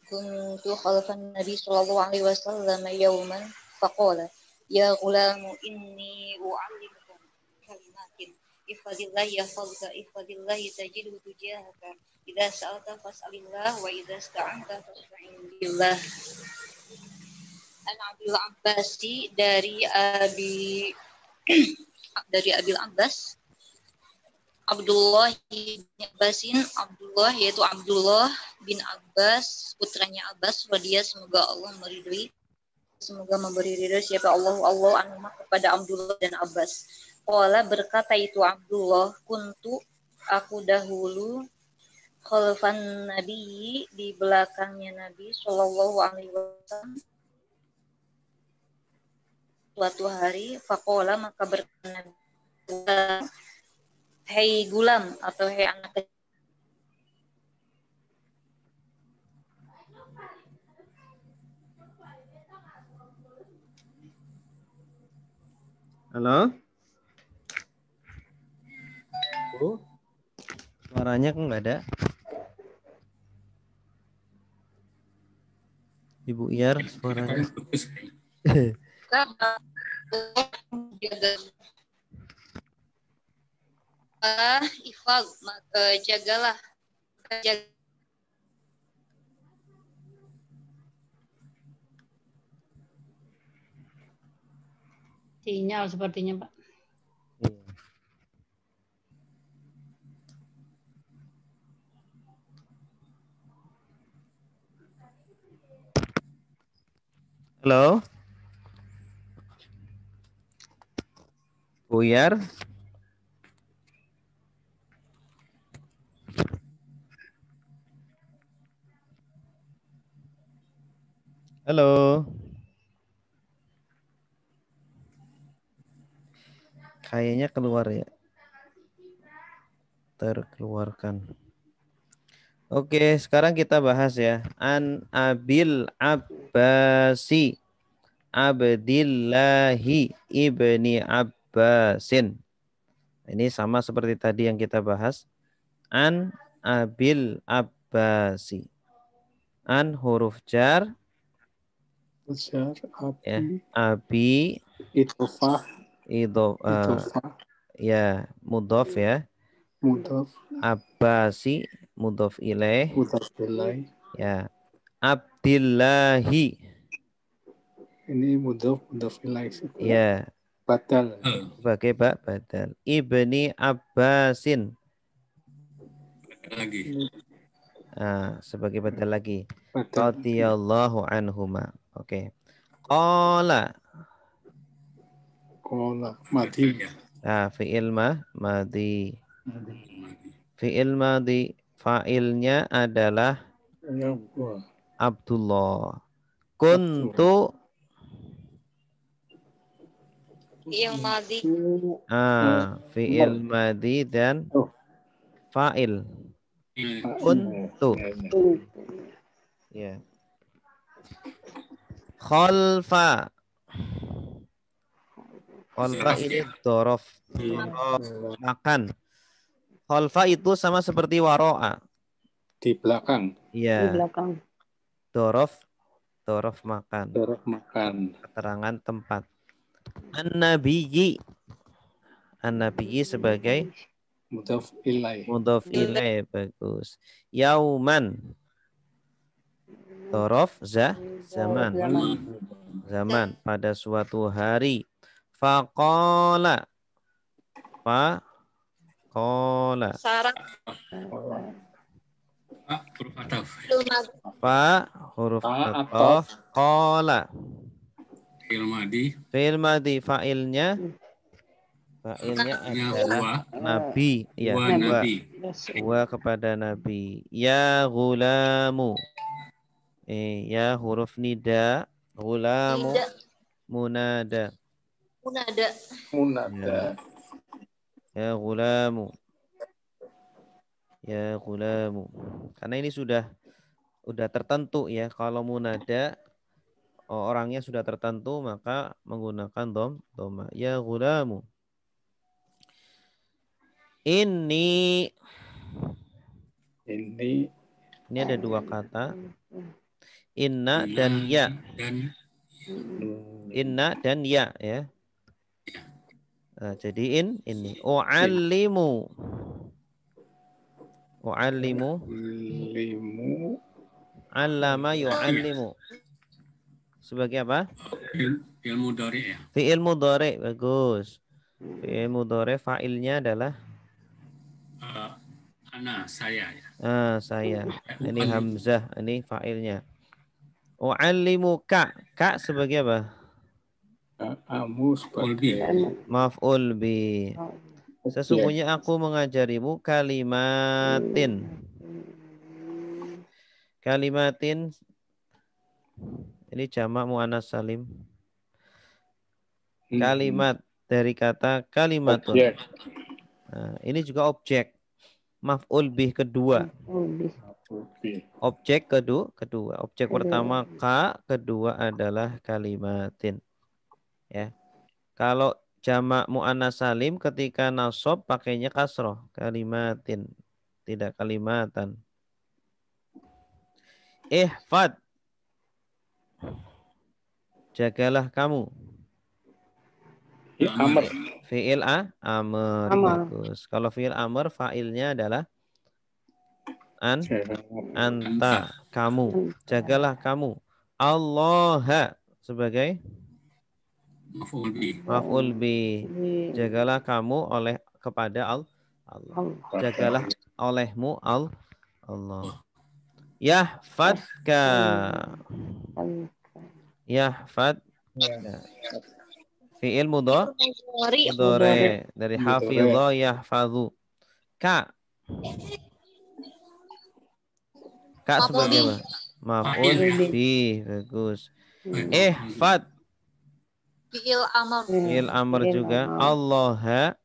Speaker 2: kuntu khalfan Nabi sallallahu alaihi wasallam yauman faqala ya ghulamu inni u'allimuka kalimatin ihfazillah yahfazka ihfazillah tajidu tujahaka idza sa'alta fas'alillah wa idza ista'anta fas'alillah Al-Abil Abbasi dari Abi eh, dari Abil Abbas Abdullah bin Abbasin Abdullah yaitu Abdullah bin Abbas putranya Abbas dia semoga Allah meridui semoga memberi ridho siapa Allah Allah anumah kepada Abdullah dan Abbas Kuala berkata itu Abdullah kuntu aku dahulu khalfan Nabi di belakangnya Nabi Shallallahu Alaihi Wasallam suatu hari fakola maka berkenan hei gulam atau hei anak kecil
Speaker 1: Halo? Bu? Suaranya kok nggak ada? Ibu Iyar, suaranya.
Speaker 2: kita uh, ifal maka jagalah jaga sinyal sepertinya pak hmm.
Speaker 1: Halo. Buyar. Halo. Kayaknya keluar ya. Terkeluarkan. Oke, sekarang kita bahas ya. An Abil Abbasi Abdillahi Ibni Ab Abbasin. Ini sama seperti tadi yang kita bahas. An Abil Abbasi. An huruf jar.
Speaker 4: Jar Abi. Ya,
Speaker 1: abi. Idofah. Idof, eh, uh, Ya, mudof ya. Mudof. Abbasi. Mudof ilaih. Mudof ilaih. Ya. Abdillahi.
Speaker 4: Ini mudof, mudof ilaih. Ya,
Speaker 1: badal. Hmm. Sebagai bak badal. Ibni Abbasin. Lagi. nah, sebagai badal lagi. Radhiyallahu anhuma. Oke. qala Qala. Qala madi. Ya. Ah, ilma ma madi. ilma di fa'ilnya adalah ya Abdullah. Kuntu fi'il madhi. Ah, hmm. fi'il madhi dan oh. fa'il. Untuk. Hmm. Ya. Khalfa. Khalfa ini dorof. Hmm. Makan. Khalfa itu sama seperti waro'a. Di belakang. Iya. Di belakang. Dorof. Dorof makan. Dorof makan. Keterangan tempat. An-nabiyyi. An-nabiyyi sebagai mudhaf ilai. Mudhaf ilai bagus. Yauman. Torof za zaman. Zaman pada suatu hari. Faqala. Faqala.
Speaker 4: Sarah.
Speaker 3: Fa huruf ataf.
Speaker 1: Fa huruf ataf. Qala. Fi'il madi. Fi'il madi fa'ilnya fa'ilnya
Speaker 3: adalah huwa, nabi ya huwa, nabi
Speaker 1: huwa kepada nabi ya gulamu eh ya huruf nida gulamu nida. munada
Speaker 4: munada munada
Speaker 1: ya gulamu ya gulamu ya karena ini sudah udah tertentu ya kalau munada Oh, orangnya sudah tertentu maka menggunakan dom doma ya gulamu ini ini ini ada dua kata inna, ya. dan ya inna dan ya ya, ya. nah, jadi in ini u'allimu u'allimu u'allimu allama yu'allimu sebagai apa?
Speaker 3: Il, ilmu dore ya.
Speaker 1: Fi'il mudore, bagus. Ilmu dore fa'ilnya adalah
Speaker 3: uh, ana saya ya.
Speaker 1: Ah, saya. Ini hamzah, ini fa'ilnya. U'allimuka. Ka sebagai apa? Kamu Ulbi. maf'ul bi. Sesungguhnya iya. aku mengajarimu kalimatin. Kalimatin ini jamak mu'anas salim. Hmm. Kalimat dari kata kalimat. Nah, ini juga objek. Maf'ul bih kedua. Objek kedua, kedua. Objek pertama k kedua adalah kalimatin. Ya. Kalau jamak mu'anas salim ketika nasob pakainya kasroh. Kalimatin. Tidak kalimatan. Ihfad jagalah kamu. Ya, amr. Fi'il A, amr. amr. Bagus. Kalau fi'il amr, fa'ilnya adalah an anta kamu jagalah kamu Allah sebagai maf'ul bi jagalah kamu oleh kepada al Allah jagalah olehmu al Allah yahfadka Ya Yahfad. Ya. ya. Fi'il mudhari. Mudore, dari ya yahfazu. Ka. Ka sebagai apa? Maf'ul bi. Bagus. eh Fat.
Speaker 2: Fi'il amr. Fi'il amr
Speaker 1: juga. Allah.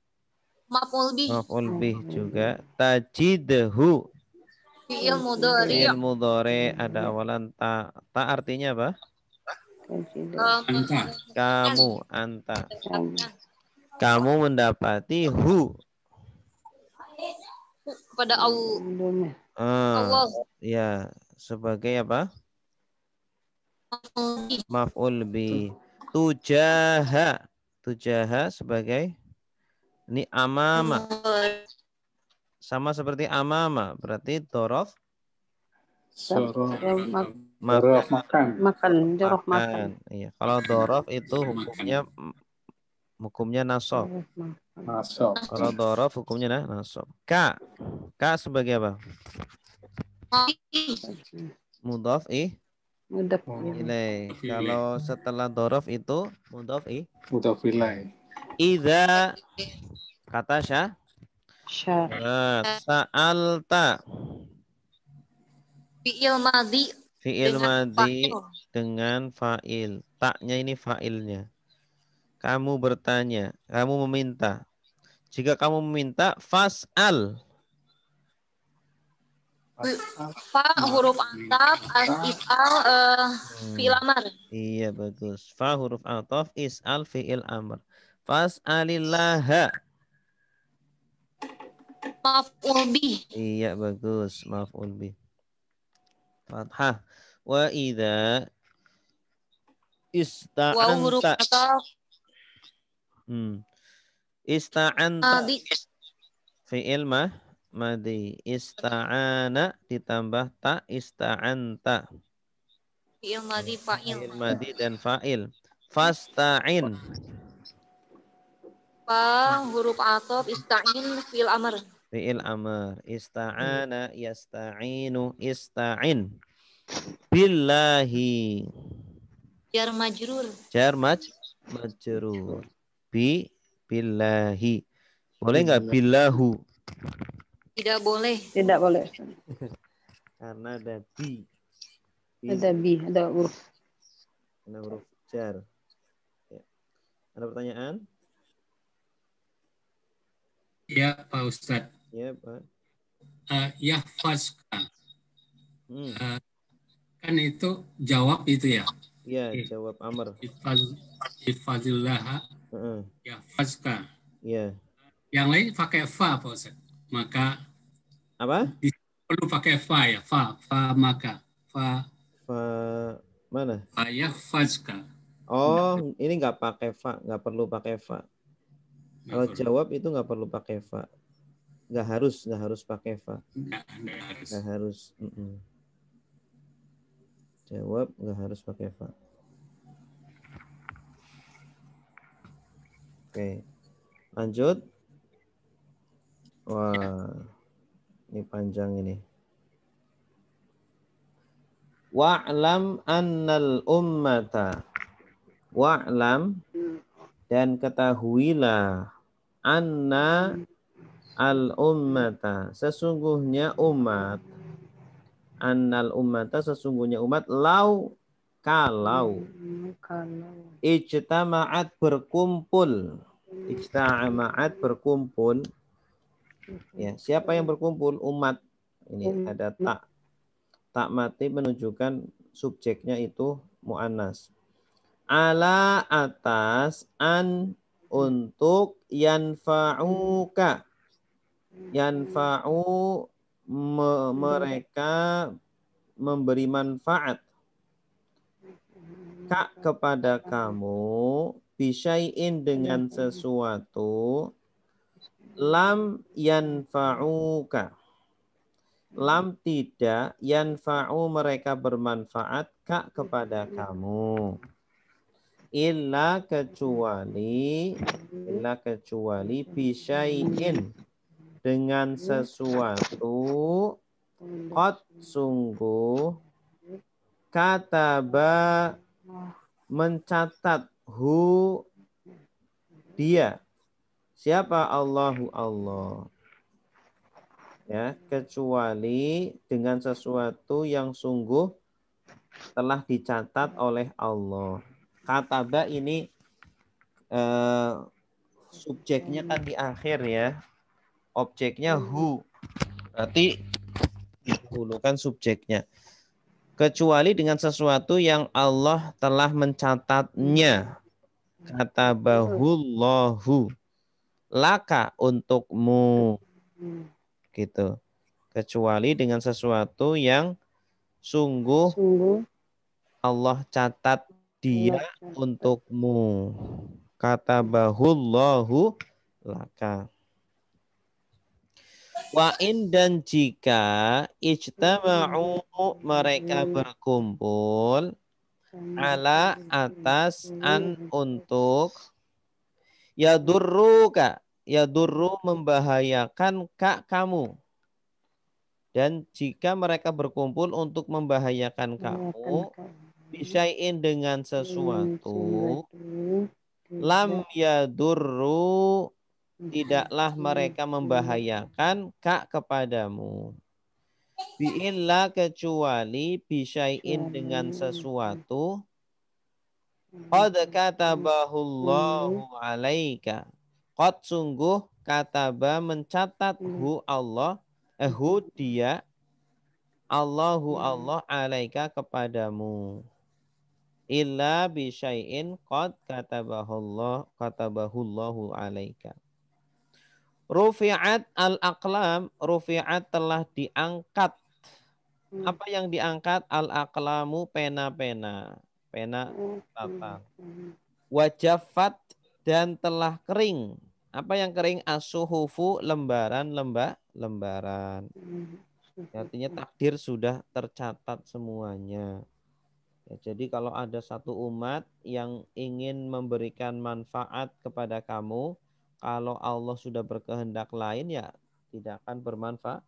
Speaker 2: Maf'ul bi. Maf'ul bi
Speaker 1: juga. Tajidhu.
Speaker 2: Fi'il mudhari. Fi'il
Speaker 1: mudhari ada awalan ta. Ta artinya apa? Anta. Kamu, anta. Kamu mendapati hu.
Speaker 2: Kepada Allah.
Speaker 1: Allah. Ya, sebagai apa? Maf'ul bi. Tujaha. Tujaha sebagai ini amama. Sama seperti amama, berarti dorof Dorof. Dorof makan. Makan. Dorof makan. Iya. Kalau dorof itu hukumnya hukumnya nasof. Nasof. Kalau dorof hukumnya nah, nasof. K, K sebagai apa? Mudof i. Mudof ilai. Kalau setelah dorof itu mudof i.
Speaker 4: Mudof ilai.
Speaker 1: Ida kata syah. Syah. Sa'alta.
Speaker 2: Fi'il madhi.
Speaker 1: Fi'il madhi dengan fa'il. Taknya ini fa'ilnya. Kamu bertanya, kamu meminta. Jika kamu meminta, fas'al.
Speaker 2: Fa huruf ataf, as nah. is'al, uh, eh, hmm. fi'il amr.
Speaker 1: Iya, bagus. Fa huruf ataf, is'al, fi'il amr. Fas'alillaha.
Speaker 2: Maf'ul bih.
Speaker 1: Iya, bagus. Maf'ul bih fathah. Wa idza ista'anta. Hmm. Ista'anta. Fi'il mah madi. Ista'ana ditambah ta ista'anta.
Speaker 2: Fi'il madi fa'il. Fi'il madi
Speaker 1: dan fa'il. Fasta'in.
Speaker 2: Fa huruf atof ista'in fi'il amr.
Speaker 1: Fi'il amr. Ista'ana hmm. yasta'inu ista'in. Billahi.
Speaker 2: Jar majrur.
Speaker 1: Jar maj majrur. Bi billahi. Boleh nggak billahu?
Speaker 2: Tidak boleh. Tidak boleh.
Speaker 1: Karena ada bi. Ada bi, ada huruf. Ada huruf jar. Ya. Ada pertanyaan?
Speaker 3: Ya, Pak Ustadz. Ya, Pak. Uh, eh, yahfazka. Hmm. Uh, kan itu
Speaker 1: jawab itu ya. Ya jawab amr.
Speaker 3: Ifadillah. uh Ya, yahfazka. Ya. Yang lain pakai fa, Pak Maka apa? Perlu pakai fa ya,
Speaker 1: fa, fa maka, fa fa mana? Fa yahfazka. Oh, ini nggak pakai fa, nggak perlu pakai fa. Kalau jawab itu nggak perlu pakai fa nggak harus nggak harus pakai fa nggak harus nggak harus mm -mm. jawab nggak harus pakai fa oke okay. lanjut wah ini panjang ini wa'lam annal ummata wa'lam dan ketahuilah anna al ummata sesungguhnya umat annal ummata sesungguhnya umat lau kalau ijtama'at berkumpul ijtama'at berkumpul ya siapa yang berkumpul umat ini ada tak tak mati menunjukkan subjeknya itu muannas ala atas an untuk yanfa'uka yanfa'u me mereka memberi manfaat kak kepada kamu bisyai'in dengan sesuatu lam yanfa'uka lam tidak yanfa'u mereka bermanfaat kak kepada kamu illa kecuali illa kecuali bisyai'in dengan iya. sesuatu kot sungguh kataba mencatat hu dia siapa Allahu Allah ya kecuali dengan sesuatu yang sungguh telah dicatat oleh Allah kataba ini eh, subjeknya kan di akhir ya objeknya hmm. who. Berarti didahulukan subjeknya. Kecuali dengan sesuatu yang Allah telah mencatatnya. Kata bahullahu. Laka untukmu. Gitu. Kecuali dengan sesuatu yang sungguh, Allah catat dia untukmu. Kata bahullahu laka. Wa in dan jika ijtama'u mereka hmm. berkumpul ala atas an untuk ya durru membahayakan kak kamu dan jika mereka berkumpul untuk membahayakan kamu bisain dengan sesuatu hmm, lam durru tidaklah hmm. mereka hmm. membahayakan kak kepadamu. Biilla kecuali bisyai'in hmm. dengan sesuatu. Qad katabahullahu alaika. Qad sungguh kataba mencatat hu Allah. Eh, hu dia. Allahu Allah alaika kepadamu. Illa bisyai'in qad katabahullahu, katabahullahu alaika. Rufi'at al-aqlam, rufi'at telah diangkat. Hmm. Apa yang diangkat? Al-aqlamu pena-pena. Pena tata, oh, hmm, hmm. Wajafat dan telah kering. Apa yang kering? Asuhufu lembaran lembah lembaran. Artinya takdir sudah tercatat semuanya. Ya, jadi kalau ada satu umat yang ingin memberikan manfaat kepada kamu, kalau Allah sudah berkehendak lain ya tidak akan bermanfaat.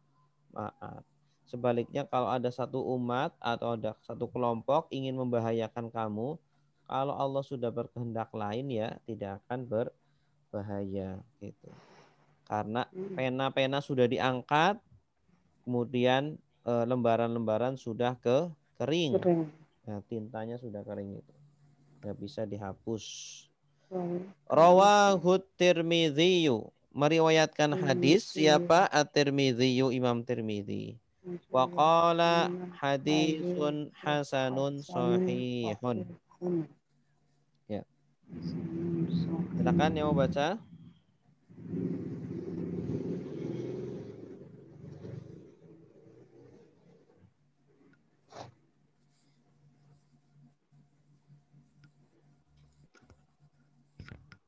Speaker 1: Sebaliknya kalau ada satu umat atau ada satu kelompok ingin membahayakan kamu, kalau Allah sudah berkehendak lain ya tidak akan berbahaya gitu. Karena hmm. pena-pena sudah diangkat, kemudian eh, lembaran-lembaran sudah ke kering. Nah, tintanya sudah kering itu. tidak bisa dihapus. Rawahut Tirmidhiyu. Meriwayatkan hmm, hadis iya. siapa? At-Tirmidhiyu, Imam Tirmidhi. Wa qala hadisun hasanun sahihun. Ya. Silakan yang mau baca.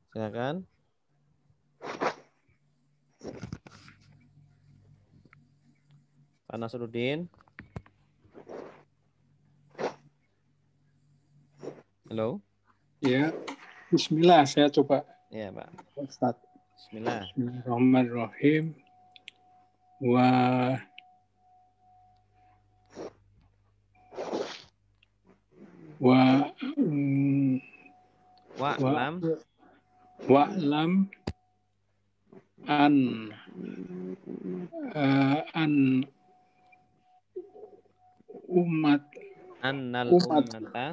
Speaker 1: Silakan. Pak Nasruddin. Halo.
Speaker 4: Ya, Bismillah saya coba. Ya Pak. Ustaz. Bismillah. Bismillahirrahmanirrahim. Wa wa um, wa, wa lam wa'lam an uh, an umat
Speaker 1: annal umat ummata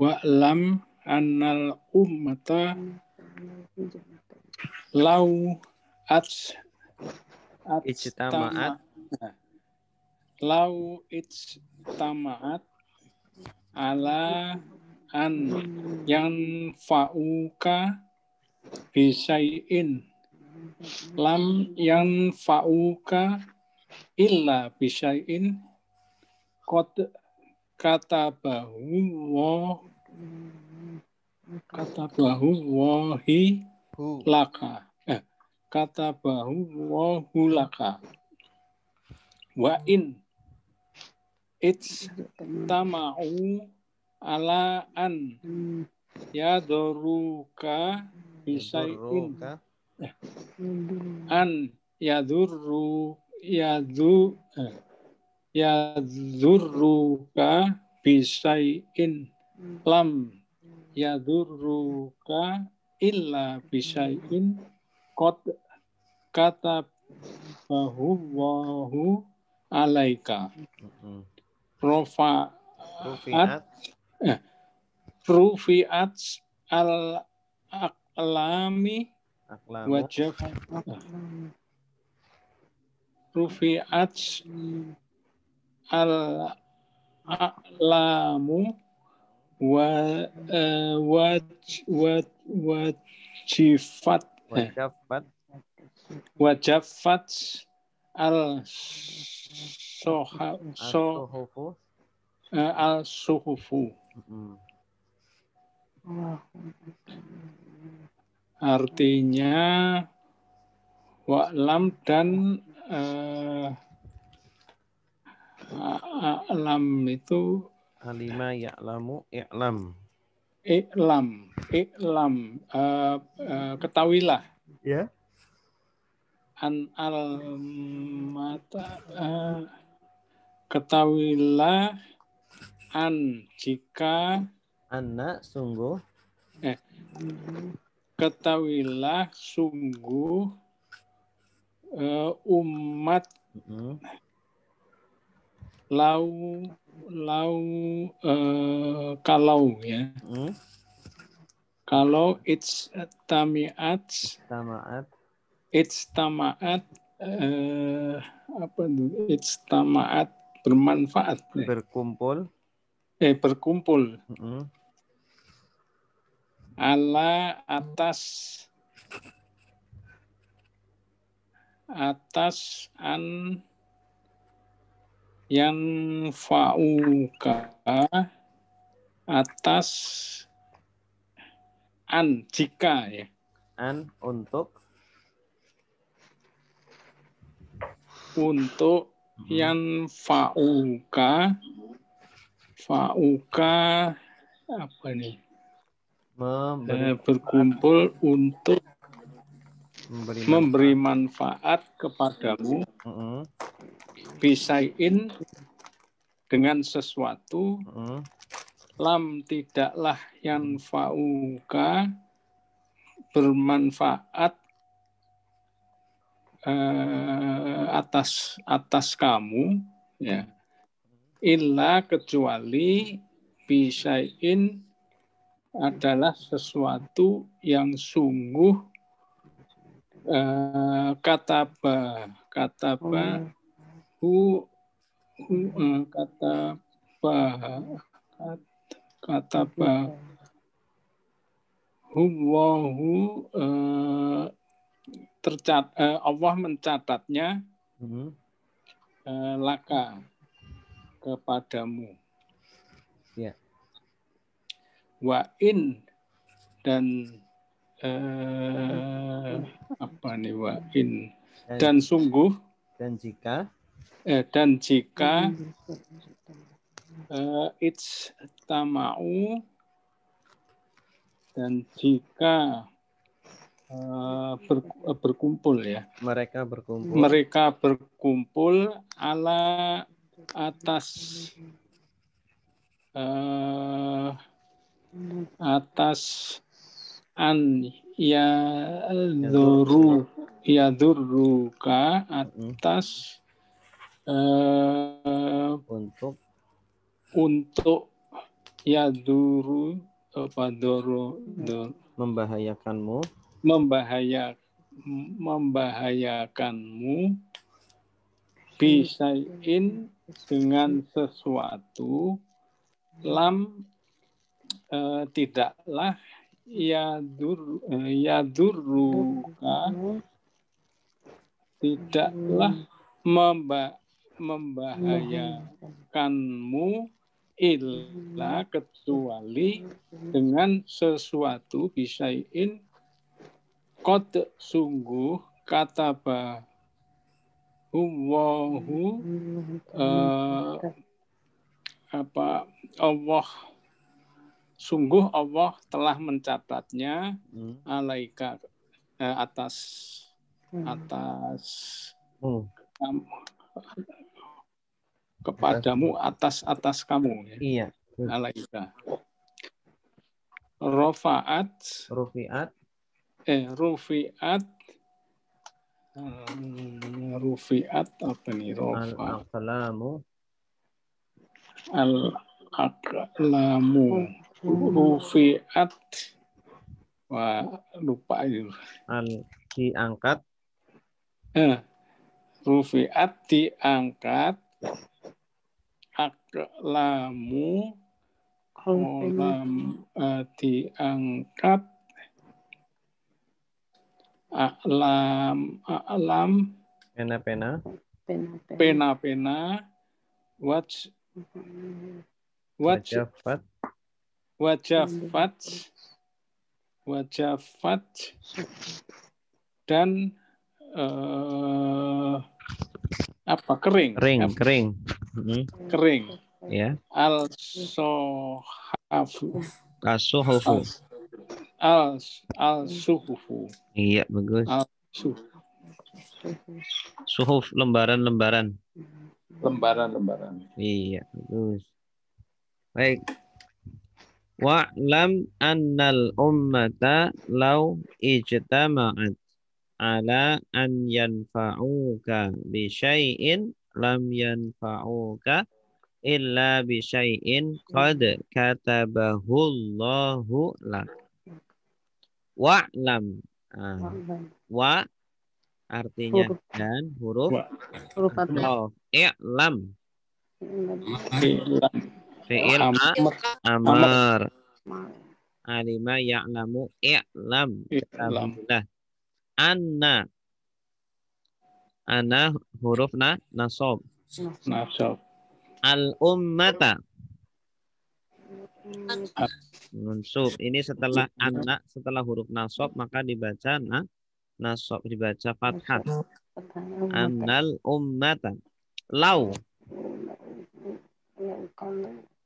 Speaker 4: wa'lam annal ummata lau at at ijtama'at lau ijtama'at ala an hmm. yang fauka bisayin lam yang fauka illa bisayin kot kata bahu wo kata bahu wohi laka eh, kata bahu wohu laka wa in it's tamau ala hmm. hmm. an ya doruka eh, bisain an ya duru ya du ya duruka bisain hmm. lam ya duruka illa bisain kot kata bahu wahu alaika rofa Eh, rufiat al aklami wajah rufiat al aklamu wa uh, waj waj wajifat wajafat wajafat al soha so al suhufu eh, Artinya waklam dan uh, a'lam itu alima ya'lamu
Speaker 1: i'lam.
Speaker 4: I'lam, i'lam, uh, uh, ketahuilah. Ya. Yeah. An al mata uh, ketahuilah an jika
Speaker 1: anak sungguh
Speaker 4: eh ketahuilah sungguh uh, umat mm -hmm. lau lau uh, kalau ya mm -hmm. kalau it's tamiat tamaat it's tamaat uh, apa itu it's tamaat bermanfaat berkumpul eh berkumpul mm -hmm. ala atas atas an yang fauka atas an jika ya an untuk untuk yang fauka fauka apa nih? Memberi, eh, berkumpul untuk memberi manfaat, memberi manfaat kepadamu. Mm -hmm. dengan sesuatu. Mm -hmm. Lam tidaklah yang fauka bermanfaat eh, atas atas kamu ya illa kecuali bisain adalah sesuatu yang sungguh uh, kataba kataba hmm. hu, hu uh, kataba kat, kataba huwahu uh, eh, tercat uh, Allah mencatatnya uh, laka kepadamu. Ya. Wa in dan eh, apa nih wa in dan sungguh dan jika eh, dan jika eh, it's tamau dan jika uh, eh, ber, eh, berkumpul ya mereka berkumpul mereka berkumpul ala atas uh, atas an ya duru ya duruka hmm. atas uh, untuk untuk ya duru apa doro, membahayakanmu membahaya membahayakanmu bisain dengan sesuatu lam eh, tidaklah ya dur eh, ya duruka tidaklah memba membahayakanmu illa kecuali dengan sesuatu bisain kot sungguh kata bah Allahu uh, apa Allah sungguh Allah telah mencatatnya hmm. alaika uh, atas hmm. atas hmm. Kamu, kepadamu atas atas kamu ya. Iya. Alaika. Rofaat. Rufiat. Eh, rufiat rufiat apa nih? Rofa. Al-aqlamu. Al-aqlamu. Rufiat. Wah, lupa itu. Al diangkat. Eh, rufiat diangkat. Aklamu
Speaker 3: kolam
Speaker 4: diangkat alam alam pena pena pena pena, pena watch watch wajafat wajafat wajafat dan uh, apa kering kering apa?
Speaker 1: kering mm-hmm. kering ya yeah.
Speaker 4: al sohafu
Speaker 1: al sohafu
Speaker 4: al al hmm. suhufu.
Speaker 1: Iya bagus. Al suhuf. Suhuf lembaran-lembaran.
Speaker 4: Lembaran-lembaran.
Speaker 1: Iya bagus. Baik. Wa lam annal ummata law ijtama'at ala an yanfa'uka bi syai'in lam yanfa'uka illa bi syai'in qad katabahu Allahu lak. Wa'lam. Ah. Wa artinya huruf. dan huruf huruf atau i'lam. Fi'il amar Alima ya'lamu i'lam. Alhamdulillah. Anna. Anna huruf na nasob. Nasob. Al ummata. Al mansub. Ini setelah anak, setelah huruf nasab maka dibaca na, nasab dibaca fathah. Anal ummatan, Lau.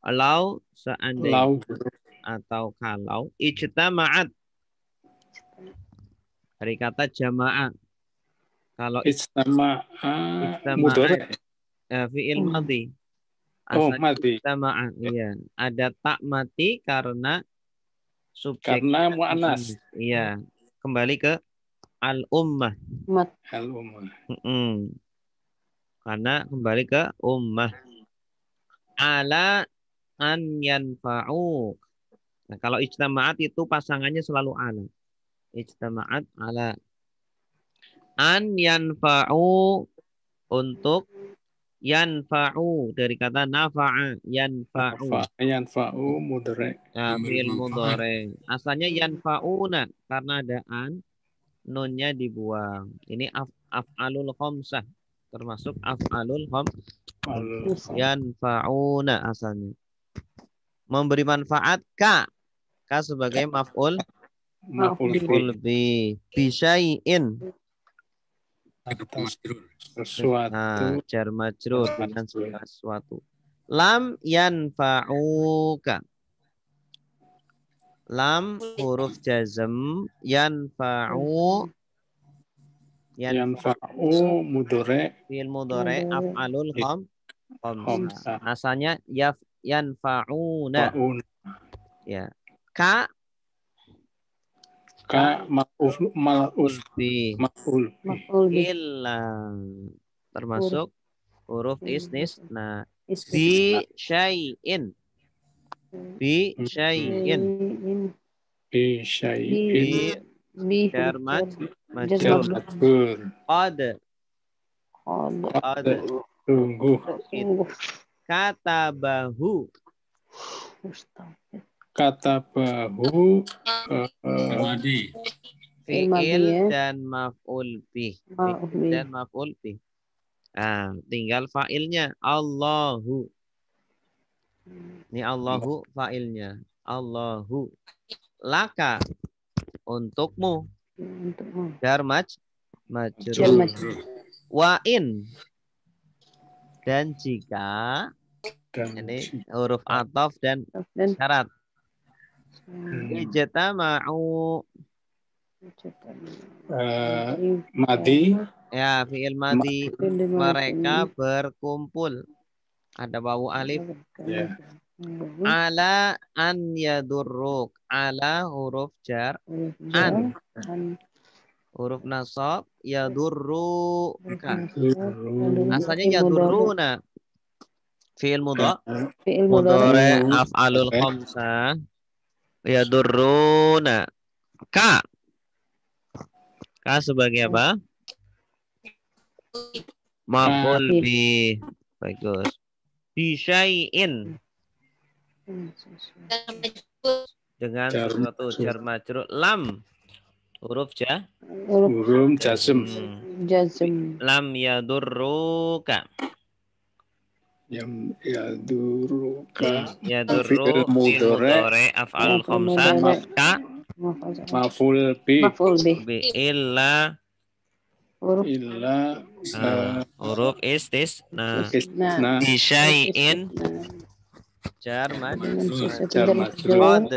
Speaker 1: Lau seandainya Lau. atau kalau ijtama'at. Dari kata jamaah. Kalau ijtama'a mudhari. Ya, fi'il madhi. Oh, Asal oh, mati. Sama ya. iya. Ada tak mati karena subjek karena muanas. Iya. Kembali ke al ummah. Al ummah. Mm -mm. Karena kembali ke ummah. Ala an yanfa'u. Nah, kalau ijtama'at itu pasangannya selalu ala. Ijtama'at ala an yanfa'u untuk yanfa'u dari kata nafa'a yanfa'u yanfa'u mudhari nah, mudhari asalnya yanfa'una karena ada an nunnya dibuang ini af af'alul khamsah termasuk af'alul kham yanfa'una asalnya memberi manfaat ka ka sebagai maf'ul maf'ul bi bisyai'in sesuatu nah, jar majrur dengan sesuatu lam yanfa'uka lam huruf jazm yanfa'u yanfa'u mudore fil mudore af'alul kham nah, asalnya yaf yanfa'una ya ka
Speaker 4: maka maful malus bi
Speaker 1: maful hilang termasuk huruf isnis nah hmm. bi syai'in bi syai'in bi syai'in bi jarmat majrur qad qad sungguh kata bahu kata bahu madi, eh, uh, fiil dan maf'ul bi, dan maf'ul bi, ah tinggal fa'ilnya Allahu ini Allahu fa'ilnya Allahu laka untukmu untukmu darmaj majrur wa in dan jika dan ini huruf ataf dan syarat Hmm. Ijtama'u. Iya, eh, iya. madi. Ya, fi'il madi. Mereka berkumpul. Ada bau alif. Ya. Ala an yadurruk. Ala huruf jar. An. Huruf nasab. Yadurruka. Asalnya yadurruna. Fi'il mudah. Fi'il mudhari. Af'alul khamsah. Ya duruna k, k sebagai apa? Maful nah, bi. Bagus. syai'in Dengan satu jar majrur lam. Huruf ja.
Speaker 4: Huruf jazm. Hmm. Jazm.
Speaker 1: Lam yadurruka yang
Speaker 4: ya duruka
Speaker 1: ya duru mudore afal
Speaker 4: khamsah ka
Speaker 1: maful bi illa huruf illa ah, eh, huruf istisna istisna bisyai'in jar majrur hmm, qad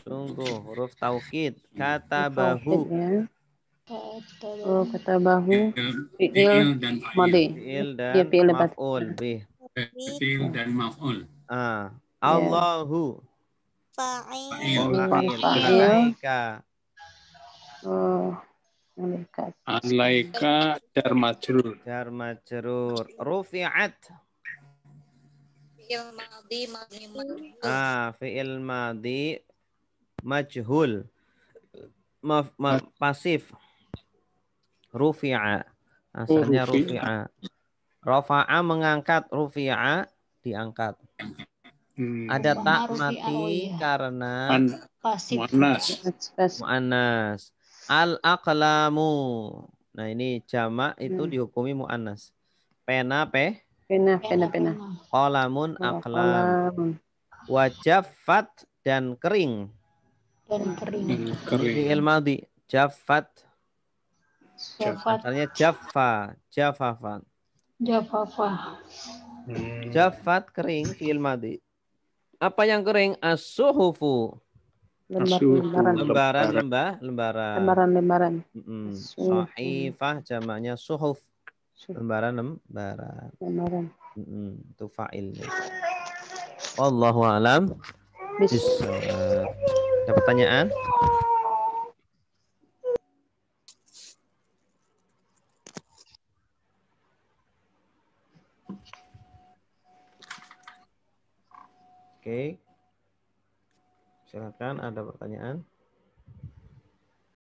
Speaker 1: sungguh huruf taukid kata bahu Oh, kata
Speaker 3: bahu
Speaker 4: iya, fi'il dan madi.
Speaker 1: Fi'il dan ya, fi'il maf'ul Fi'il dan maf'ul. Ah, Allahu. Fa'il. Alaika. Oh. Alaika dar majrur. Dar majrur. Rufi'at.
Speaker 2: Fi'il madi
Speaker 1: Ah, fi'il madi majhul. Maf, pasif rufi'a. Asalnya oh, rufi'a. Rafa'a mengangkat rufi'a diangkat. Hmm. Ada tak mati ya. karena muannas. Muannas. Al aqlamu. Nah ini jamak itu hmm. dihukumi muannas. Pena pe?
Speaker 3: Pena pena pena.
Speaker 1: Kolamun aqlam. fat dan kering.
Speaker 3: Dan kering.
Speaker 1: Kering. di Jafat Asalnya Jaffa, jafafan
Speaker 2: Jaffafa.
Speaker 1: Hmm. jafat Jafat kering fiil madi. Apa yang kering? asuhufu Lembaran, lembaran, lembah, lembaran. Lembaran, lembaran. Sahifah jamaknya suhuf. Lembaran, lembaran. Lembaran. Itu fa'ilnya. Wallahu alam. Bisa. Ada pertanyaan? Oke. Silakan ada pertanyaan.